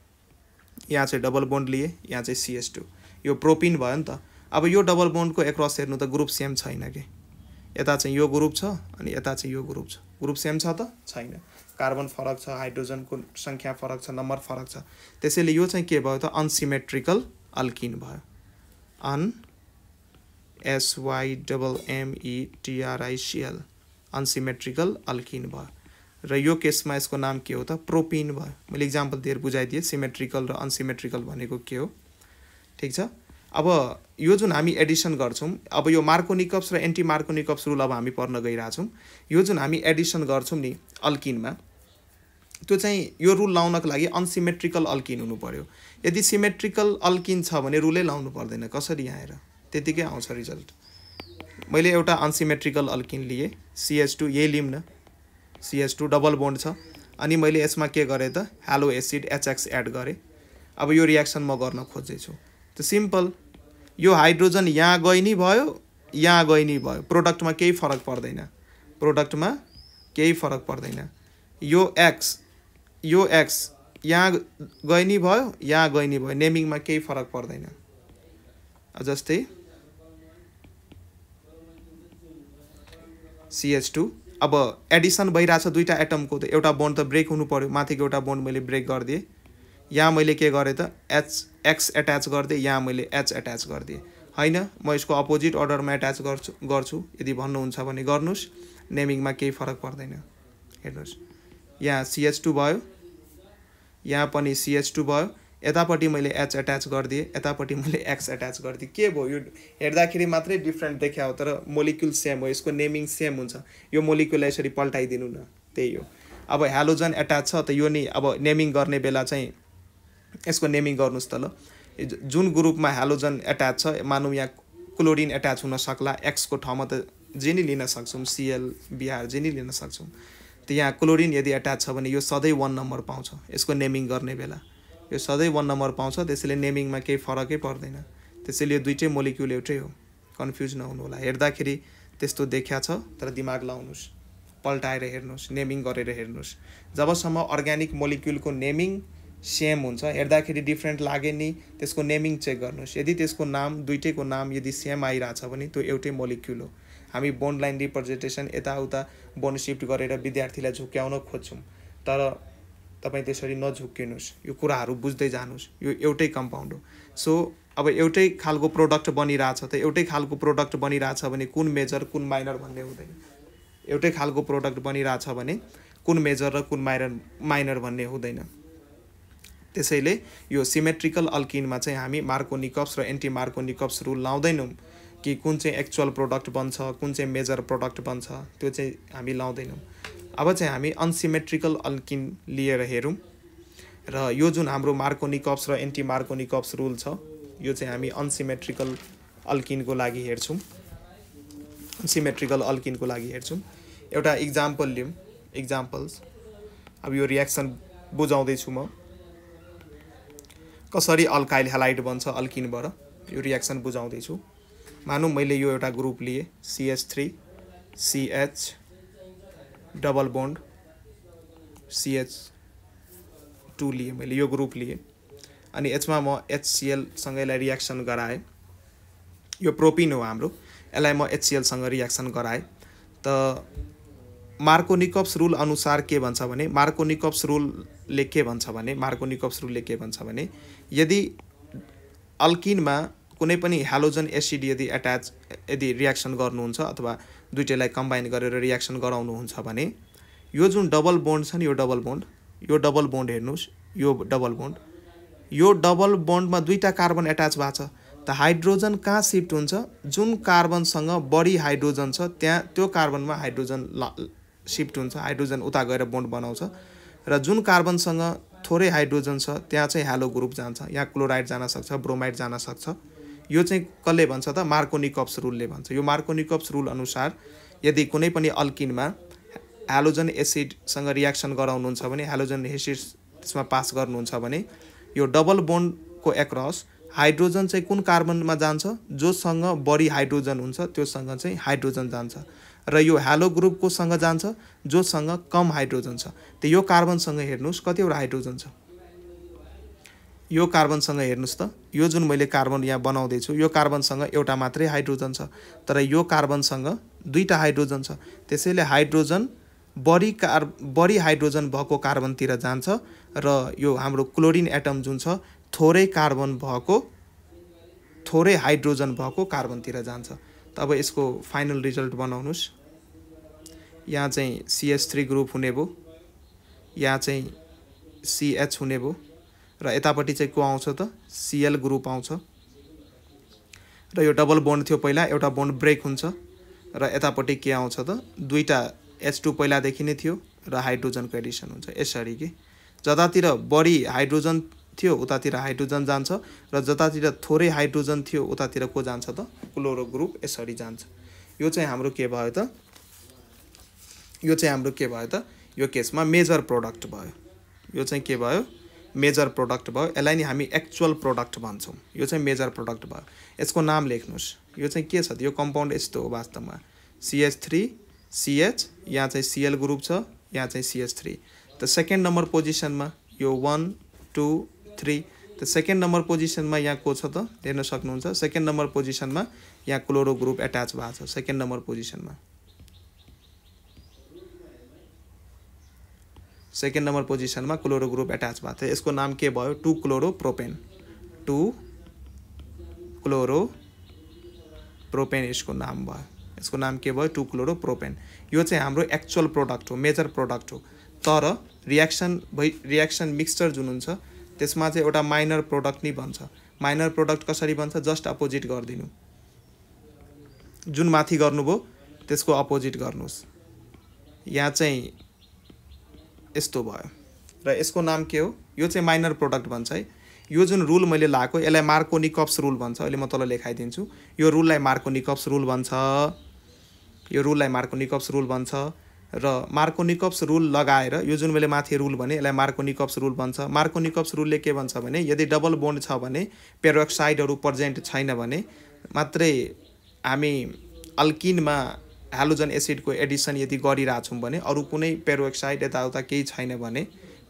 यहाँ चाहिँ डबल बोन्ड लिए यहाँ चाहिँ सिएच टू यो प्रोपिन भयो नि त अब यो डबल बोन्डको एक्रस हेर्नु त ग्रुप सेम छैन कि यता चाहिँ यो ग्रुप छ अनि यता चाहिँ यो ग्रुप छ ग्रुप सेम छ त छैन कार्बन फरक छ हाइड्रोजनको सङ्ख्या फरक छ नम्बर फरक छ त्यसैले यो चाहिँ के भयो त अनसिमेट्रिकल अल्किन भयो un SY double TRICL unsymmetrical alkene भयो र यो केसमा यसको नाम के हो त प्रोपिन भयो मैले इक्जाम्पल दिएर बुझाइदिएँ सिमेट्रिकल र अनसिमेट्रिकल भनेको के हो ठिक छ अब यो जुन हामी एडिसन गर्छौँ अब यो मार्कोनिकप्स र एन्टी मार्कोनिकप्स रुल अब हामी पढ्न गइरहेछौँ यो जुन हामी एडिसन गर्छौँ नि अल्किनमा त्यो चाहिँ यो रुल लाउनको लागि अनसिमेट्रिकल अल्किन हुनु पऱ्यो यदि सिमेट्रिकल अल्किन छ भने रुलै लाउनु पर्दैन कसरी आएर त्यतिकै आउँछ रिजल्ट मैले एउटा अनसिमेट्रिकल अल्किन लिएँ सिएच टू यही लिउँ न सिएच टू डबल बोन्ड छ अनि मैले यसमा के गरेँ त हेलो एसिड एचएक्स एड गरेँ अब यो रियाक्सन म गर्न खोज्दैछु त सिम्पल यो हाइड्रोजन यहाँ गइनी भयो यहाँ गइनी भयो प्रोडक्टमा केही फरक पर्दैन प्रोडक्टमा केही फरक पर्दैन यो एक्स यो एक्स यहाँ गइ भयो यहाँ गइनी भयो नेमिङमा केही फरक पर्दैन जस्तै सिएच टू अब एडिसन भइरहेछ दुईवटा एटमको त एउटा बोन्ड त ब्रेक हुनु पऱ्यो माथिको एउटा बोन्ड मैले ब्रेक गरिदिएँ यहाँ मैले के गरेँ त एच एक्स एट्याच गरिदिएँ यहाँ मैले एच एट्याच गरिदिएँ होइन म यसको अपोजिट अर्डरमा एट्याच गर्छु गर्छु यदि भन्नुहुन्छ भने गर्नुहोस् नेमिङमा केही फरक पर्दैन हेर्नुहोस् यहाँ सिएच टू भयो यहाँ पनि सिएच टू भयो यतापट्टि मैले एच एट्याच गरिदिएँ यतापट्टि मैले एक्स एट्याच गरिदिएँ के भयो यो हेर्दाखेरि मात्रै डिफ्रेन्ट देखा हो तर मोलिक्युल सेम हो यसको नेमिङ सेम हुन्छ यो मोलिक्युललाई यसरी पल्टाइदिनु न त्यही हो अब हेलोजन एट्याच छ त यो नि अब नेमिङ गर्ने बेला चाहिँ यसको नेमिङ गर्नुहोस् त ल जुन ग्रुपमा हेलोजन एट्याच छ मानौँ यहाँ क्लोरिन एट्याच हुन सक्ला एक्सको ठाउँमा त जे नै लिन सक्छौँ सिएल बिआर जे नै लिन सक्छौँ त यहाँ क्लोरिन यदि एट्याच छ भने यो सधैँ वान नम्बर पाउँछ यसको नेमिङ गर्ने बेला यो सधैँ वान नम्बर पाउँछ त्यसैले नेमिङमा केही फरकै पर्दैन त्यसैले यो दुइटै मोलिक्युल एउटै हो कन्फ्युज नहुनु होला हेर्दाखेरि त्यस्तो देखिया छ तर दिमाग लाउनुहोस् पल्टाएर हेर्नुहोस् नेमिङ गरेर हेर्नुहोस् जबसम्म अर्ग्यानिक मोलिक्युलको नेमिङ सेम हुन्छ हेर्दाखेरि डिफ्रेन्ट लागे नि त्यसको नेमिङ चेक गर्नुहोस् यदि त्यसको नाम दुइटैको नाम यदि सेम आइरहेछ भने त्यो एउटै मोलिक्युल हो हामी बोन्ड लाइन रिप्रेजेन्टेसन यताउता बोन्ड सिफ्ट गरेर विद्यार्थीलाई झुक्क्याउन खोज्छौँ तर तपाईँ त्यसरी नझुक्किनुहोस् यो कुराहरू बुझ्दै जानुहोस् यो एउटै कम्पाउन्ड हो सो अब एउटै खालको प्रोडक्ट बनिरहेछ त एउटै खालको प्रोडक्ट बनिरहेछ भने कुन मेजर कुन माइनर भन्ने हुँदैन एउटै खालको प्रोडक्ट बनिरहेछ भने कुन मेजर र कुन माइनर माइनर भन्ने हुँदैन त्यसैले यो सिमेट्रिकल अल्किनमा चाहिँ हामी मार्कोनिकप्स र एन्टी मार्कोनिकप्स रुल लाउँदैनौँ कि कुन चाहिँ एक्चुअल प्रोडक्ट बन्छ कुन चाहिँ मेजर प्रोडक्ट बन्छ त्यो चाहिँ हामी लाउँदैनौँ अब चाहिँ हामी अनसिमेट्रिकल अल्किन लिएर हेरौँ र यो जुन हाम्रो मार्कोनिकप्स र एन्टी मार्कोनिकप्स रुल छ यो चाहिँ हामी अनसिमेट्रिकल अल्किनको लागि हेर्छौँ अनसिमेट्रिकल अल्किनको लागि हेर्छौँ एउटा इक्जाम्पल लिउँ इक्जाम्पल्स अब यो रियाक्सन बुझाउँदैछु म कसरी अल्काइल हेलाइट बन्छ अल्किनबाट यो रियाक्सन बुझाउँदैछु मानौँ मैले यो एउटा ग्रुप लिएँ CH three CH double bond CH two लिएँ मैले यो ग्रुप लिएँ अनि यसमा म एचसिएलसँग यसलाई रियाक्सन गराएँ यो प्रोपिन हो हाम्रो यसलाई म एचसिएलसँग रियाक्सन गराएँ त मार्कोनिकप्स रुल अनुसार के भन्छ भने मार्कोनिकप्स रुलले के भन्छ भने मार्कोनिकप्स रुलले के भन्छ भने यदि अल्किनमा कुनै पनि हेलोजन एसिड यदि एट्याच यदि रियाक्सन गर्नुहुन्छ अथवा दुइटैलाई कम्बाइन गरेर रियाक्सन गराउनुहुन्छ भने यो जुन डबल बोन्ड छ नि यो डबल बोन्ड यो डबल बोन्ड हेर्नुहोस् यो डबल बोन्ड यो डबल बोन्डमा दुईवटा कार्बन एट्याच भएको छ त हाइड्रोजन कहाँ सिफ्ट हुन्छ जुन कार्बनसँग बढी हाइड्रोजन छ त्यहाँ त्यो कार्बनमा हाइड्रोजन सिफ्ट हुन्छ हाइड्रोजन उता गएर बोन्ड बनाउँछ र जुन कार्बनसँग थोरै हाइड्रोजन छ त्यहाँ चाहिँ हेलो ग्रुप जान्छ यहाँ क्लोराइड जान सक्छ ब्रोमाइड जान सक्छ यो चाहिँ कसले भन्छ त मार्कोनिकप्स रुलले भन्छ यो मार्कोनिकप्स रुल अनुसार यदि कुनै पनि अल्किनमा हालोजन एसिडसँग रियाक्सन गराउनुहुन्छ भने हेलोजन एसिड त्यसमा पास गर्नुहुन्छ भने यो डबल बोन्डको एक्रस हाइड्रोजन चाहिँ कुन कार्बनमा जान्छ जोसँग बढी हाइड्रोजन हुन्छ त्योसँग चाहिँ हाइड्रोजन जान्छ र यो ह्यालो ग्रुप कोसँग जान्छ जोसँग कम हाइड्रोजन छ त यो कार्बनसँग हेर्नुहोस् कतिवटा हाइड्रोजन छ यो कार्बनसँग हेर्नुहोस् त यो जुन मैले कार्बन यहाँ बनाउँदैछु यो कार्बनसँग एउटा मात्रै हाइड्रोजन छ तर यो कार्बनसँग दुईवटा हाइड्रोजन छ त्यसैले हाइड्रोजन बढी कार् बढी हाइड्रोजन भएको कार्बनतिर जान्छ र यो हाम्रो क्लोरिन एटम जुन छ थोरै कार्बन भएको थोरै हाइड्रोजन भएको कार्बनतिर जान्छ त अब यसको फाइनल रिजल्ट बनाउनुहोस् यहाँ चाहिँ सिएच थ्री ग्रुप हुने भयो यहाँ चाहिँ सिएच हुने भयो र यतापट्टि चाहिँ को आउँछ त सिएल ग्रुप आउँछ र यो डबल बोन्ड थियो पहिला एउटा बोन्ड ब्रेक हुन्छ र यतापट्टि के आउँछ त दुईवटा एच टू पहिलादेखि नै थियो र हाइड्रोजनको एडिसन हुन्छ यसरी कि जतातिर बढी हाइड्रोजन थियो उतातिर हाइड्रोजन जान्छ र जतातिर थोरै हाइड्रोजन थियो उतातिर को जान्छ त क्लोरो ग्रुप यसरी जान्छ यो चाहिँ हाम्रो के भयो त यो चाहिँ हाम्रो के भयो त यो केसमा मेजर प्रोडक्ट भयो यो चाहिँ के भयो मेजर प्रोडक्ट भयो यसलाई नि हामी एक्चुअल प्रोडक्ट भन्छौँ यो चाहिँ मेजर प्रोडक्ट भयो यसको नाम लेख्नुहोस् यो चाहिँ के छ यो कम्पाउन्ड यस्तो हो वास्तवमा सिएच थ्री सिएच यहाँ चाहिँ सिएल ग्रुप छ यहाँ चाहिँ सिएच थ्री त सेकेन्ड नम्बर पोजिसनमा यो वान टू थ्री त सेकेन्ड नम्बर पोजिसनमा यहाँ को छ त हेर्न सक्नुहुन्छ सेकेन्ड नम्बर पोजिसनमा यहाँ क्लोरो ग्रुप एट्याच भएको छ सेकेन्ड नम्बर पोजिसनमा सेकेन्ड नम्बर पोजिसनमा क्लोरो ग्रुप एट्याच भएको थियो यसको नाम के भयो two chloro propane two chloro propane यसको नाम भयो यसको नाम के भयो टु क्लोरो प्रोपेन यो चाहिँ हाम्रो एक्चुअल प्रोडक्ट हो मेजर प्रोडक्ट हो तर रियाक्सन भइ रियाक्सन मिक्सचर जुन हुन्छ त्यसमा चाहिँ एउटा माइनर प्रोडक्ट नै भन्छ माइनर प्रोडक्ट कसरी भन्छ जस्ट अपोजिट गरिदिनु जुन माथि गर्नुभयो त्यसको अपोजिट गर्नुहोस् यहाँ चाहिँ यस्तो भयो र यसको नाम के हो यो चाहिँ माइनर प्रोडक्ट भन्छ है यो जुन रुल मैले लाएको यसलाई मार्कोनिकप्स कप्स रुल भन्छ अहिले म तल लेखाइदिन्छु यो रुललाई मार्को कप्स रुल भन्छ यो रुललाई मार्को कप्स रुल भन्छ र मार्कोनिकप्स निकप्स रुल लगाएर यो जुन मैले माथि रुल भने यसलाई मार्कोनिकप्स निकप्स रुल भन्छ मार्को निकप्स रुलले के भन्छ भने यदि डबल बोन्ड छ भने पेरोक्साइडहरू प्रजेन्ट छैन भने मात्रै हामी अल्किनमा हेलोजन एसिडको एडिसन यदि गरिरहेछौँ भने अरू कुनै पेरोक्साइड यताउता केही छैन भने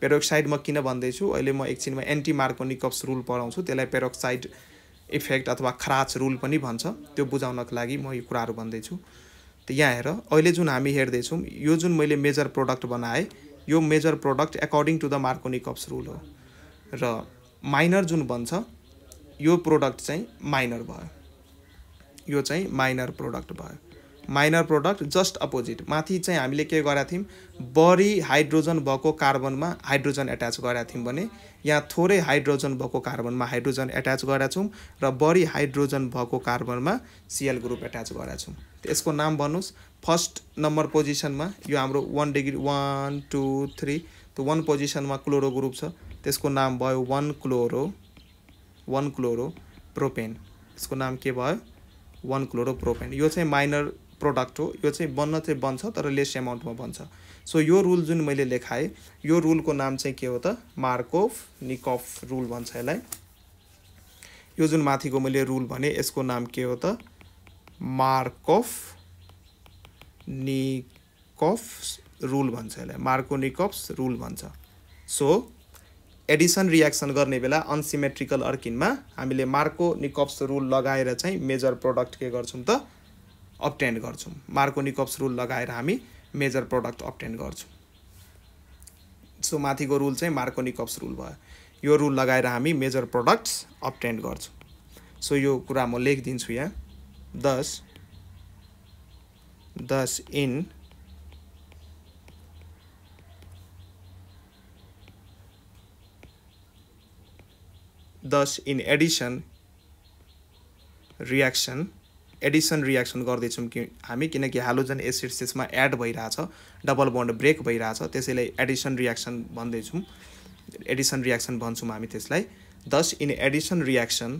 पेरोक्साइड म किन भन्दैछु अहिले म एकछिनमा एन्टी मार्कोनिकप्स रुल पढाउँछु त्यसलाई पेरोक्साइड इफेक्ट अथवा खराच रुल पनि भन्छ त्यो बुझाउनको लागि म यो कुराहरू भन्दैछु त यहाँ हेर अहिले जुन हामी हेर्दैछौँ यो जुन मैले मेजर प्रोडक्ट बनाएँ यो major product according to the Markovnikov's rule हो र माइनर जुन भन्छ यो प्रोडक्ट चाहिँ माइनर भयो यो चाहिँ माइनर प्रोडक्ट भयो माइनर प्रोडक्ट जस्ट अपोजिट माथि चाहिँ हामीले के गरेका थियौँ बढी हाइड्रोजन भएको कार्बनमा हाइड्रोजन एट्याच गरेका थियौँ भने यहाँ थोरै हाइड्रोजन भएको कार्बनमा हाइड्रोजन एट्याच गरेका छौँ र बढी हाइड्रोजन भएको कार्बनमा सिएल ग्रुप एट्याच गरेका छौँ यसको नाम भन्नुहोस् फर्स्ट नम्बर पोजिसनमा यो हाम्रो one degree one two three त्यो वान पोजिसनमा क्लोरो ग्रुप छ त्यसको नाम भयो one chloro one chloro propane यसको नाम के भयो वान क्लोरो प्रोपेन यो चाहिँ माइनर प्रोडक्ट हो यो चाहिँ बन्न चाहिँ बन्छ तर लेस एमाउन्टमा बन्छ सो यो रुल जुन मैले लेखाएँ यो रुलको नाम चाहिँ के हो त मार्कोफ निकफ रुल भन्छ यसलाई यो जुन माथिको मैले रुल भने यसको नाम के हो त मार्कोफ निकफ रुल भन्छ यसलाई मार्को मार्कोनिकप्स रुल भन्छ सो एडिसन रिएक्सन गर्ने बेला अनसिमेट्रिकल अर्किनमा हामीले मार्को निकप्स रुल लगाएर चाहिँ मेजर प्रोडक्ट के गर्छौँ त अप्टेन्ड गर्छौँ मार्कोनिकप्स रुल लगाएर हामी मेजर प्रडक्ट अप्टेन्ड गर्छौँ सो माथिको रुल चाहिँ मार्कोनिकप्स रुल भयो यो रुल लगाएर हामी मेजर प्रडक्ट्स अप्टेन्ड गर्छौँ सो यो कुरा म लेखिदिन्छु यहाँ thus thus in thus in addition reaction addition reaction गर्दैछौँ कि हामी किनकि हालोजन एसिड त्यसमा एड भइरहेछ डबल बन्ड ब्रेक भइरहेछ त्यसैलाई एडिसन रियाक्सन भन्दैछौँ एडिसन रियाक्सन भन्छौँ हामी त्यसलाई दस इन एडिसन रियाक्सन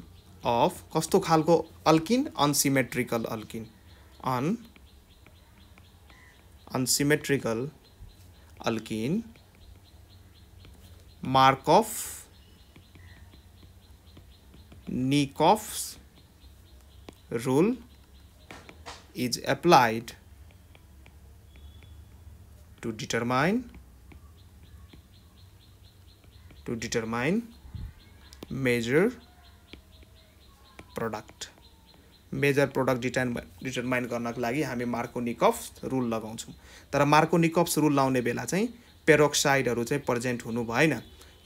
अफ कस्तो खालको alkene unsymmetrical alkene un unsymmetrical alkene Markovnikov's rule is applied to determine to determine major product major product determine determine गर्नको लागि हामी मार्कोनिकफ्स रुल लगाउँछौँ तर मार्कोनिकफ्स रुल लाउने बेला चाहिँ पेरोक्साइडहरू चाहिँ प्रेजेन्ट हुनु भएन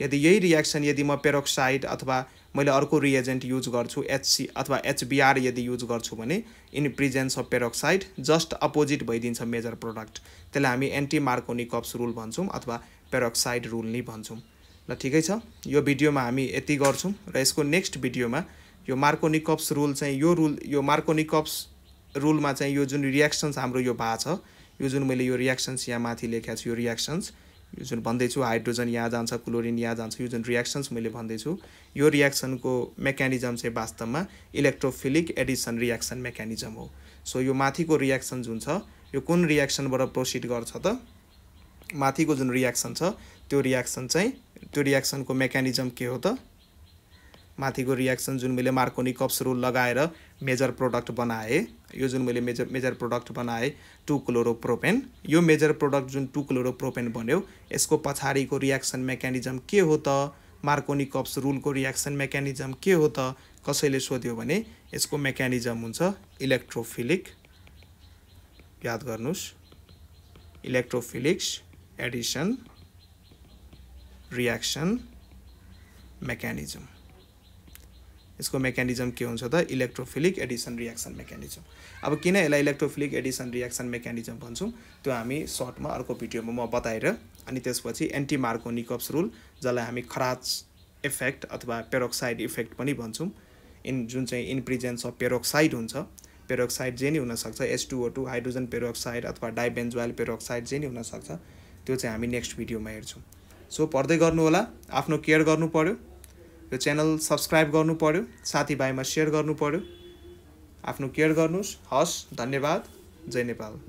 यदि यही रियाक्सन यदि म पेरोक्साइड अथवा मैले अर्को रिएजेन्ट युज गर्छु एचसी अथवा एचबिआर यदि युज गर्छु भने in presence of peroxide just opposite भइदिन्छ मेजर प्रोडक्ट त्यसलाई हामी एन्टी मार्कोनी कप्स रुल भन्छौँ अथवा पेरोक्साइड रुल नै भन्छौँ ल ठिकै छ यो भिडियोमा हामी यति गर्छौँ र यसको नेक्स्ट भिडियोमा यो मार्कोनिकप्स कप्स रुल चाहिँ यो रुल यो मार्कोनिकप्स कप्स रुलमा चाहिँ यो जुन रियाक्सन्स हाम्रो यो भा छ यो जुन मैले यो रियाक्सन्स यहाँ माथि लेखेको छु यो रियाक्सन्स यो जुन भन्दैछु हाइड्रोजन यहाँ जान्छ क्लोरिन यहाँ जान्छ यो जुन रियाक्सन्स मैले भन्दैछु यो रियाक्सनको मेकानिजम चाहिँ वास्तवमा इलेक्ट्रोफिलिक एडिसन रियाक्सन मेकानिजम हो सो यो माथिको रियाक्सन जुन छ यो कुन रियाक्सनबाट प्रोसिड गर्छ त माथिको जुन रियाक्सन छ त्यो रियाक्सन चाहिँ त्यो रियाक्सनको मेकानिजम के हो त माथिको रियाक्सन जुन मैले मार्कोनी कप्स रुल लगाएर मेजर प्रोडक्ट बनाएँ यो जुन मैले मेजर मेजर प्रोडक्ट बनाएँ टु क्लोरोप्रोपेन यो मेजर प्रोडक्ट जुन टु क्लोरोप्रोपेन बन्यो यसको पछाडिको रियाक्सन मेकानिजम के हो त मार्कोनी कप्स रुलको रियाक्सन मेकानिजम के हो त कसैले सोध्यो भने यसको मेकानिजम हुन्छ इलेक्ट्रोफिलिक याद गर्नुहोस् इलेक्ट्रोफिलिक्स एडिसन रियाक्सन मेकानिजम यसको मेकानिजम के हुन्छ त इलेक्ट्रोफिलिक एडिसन रियाक्सन मेकानिजम अब किन यसलाई इलेक्ट्रोफिलिक एडिसन रियाक्सन मेकानिजम भन्छौँ त्यो हामी सर्टमा अर्को भिडियोमा म बताएर अनि त्यसपछि एन्टी मार्कोनिकप्स रुल जसलाई हामी खराज इफेक्ट अथवा पेरोक्साइड इफेक्ट पनि भन्छौँ इन जुन चाहिँ इन प्रिजेन्स अफ पेरोक्साइड हुन्छ पेरोक्साइड जे नै हुनसक्छ एसटुओ टू हाइड्रोजन पेरोक्साइड अथवा डाइबेन्जुअल पेरोक्साइड जे नै हुनसक्छ त्यो चाहिँ हामी नेक्स्ट भिडियोमा हेर्छौँ सो पढ्दै गर्नु होला आफ्नो केयर गर्नु पऱ्यो त्यो च्यानल सब्सक्राइब गर्नु पऱ्यो साथीभाइमा सेयर गर्नु पऱ्यो आफ्नो केयर गर्नुहोस् हस् धन्यवाद जय नेपाल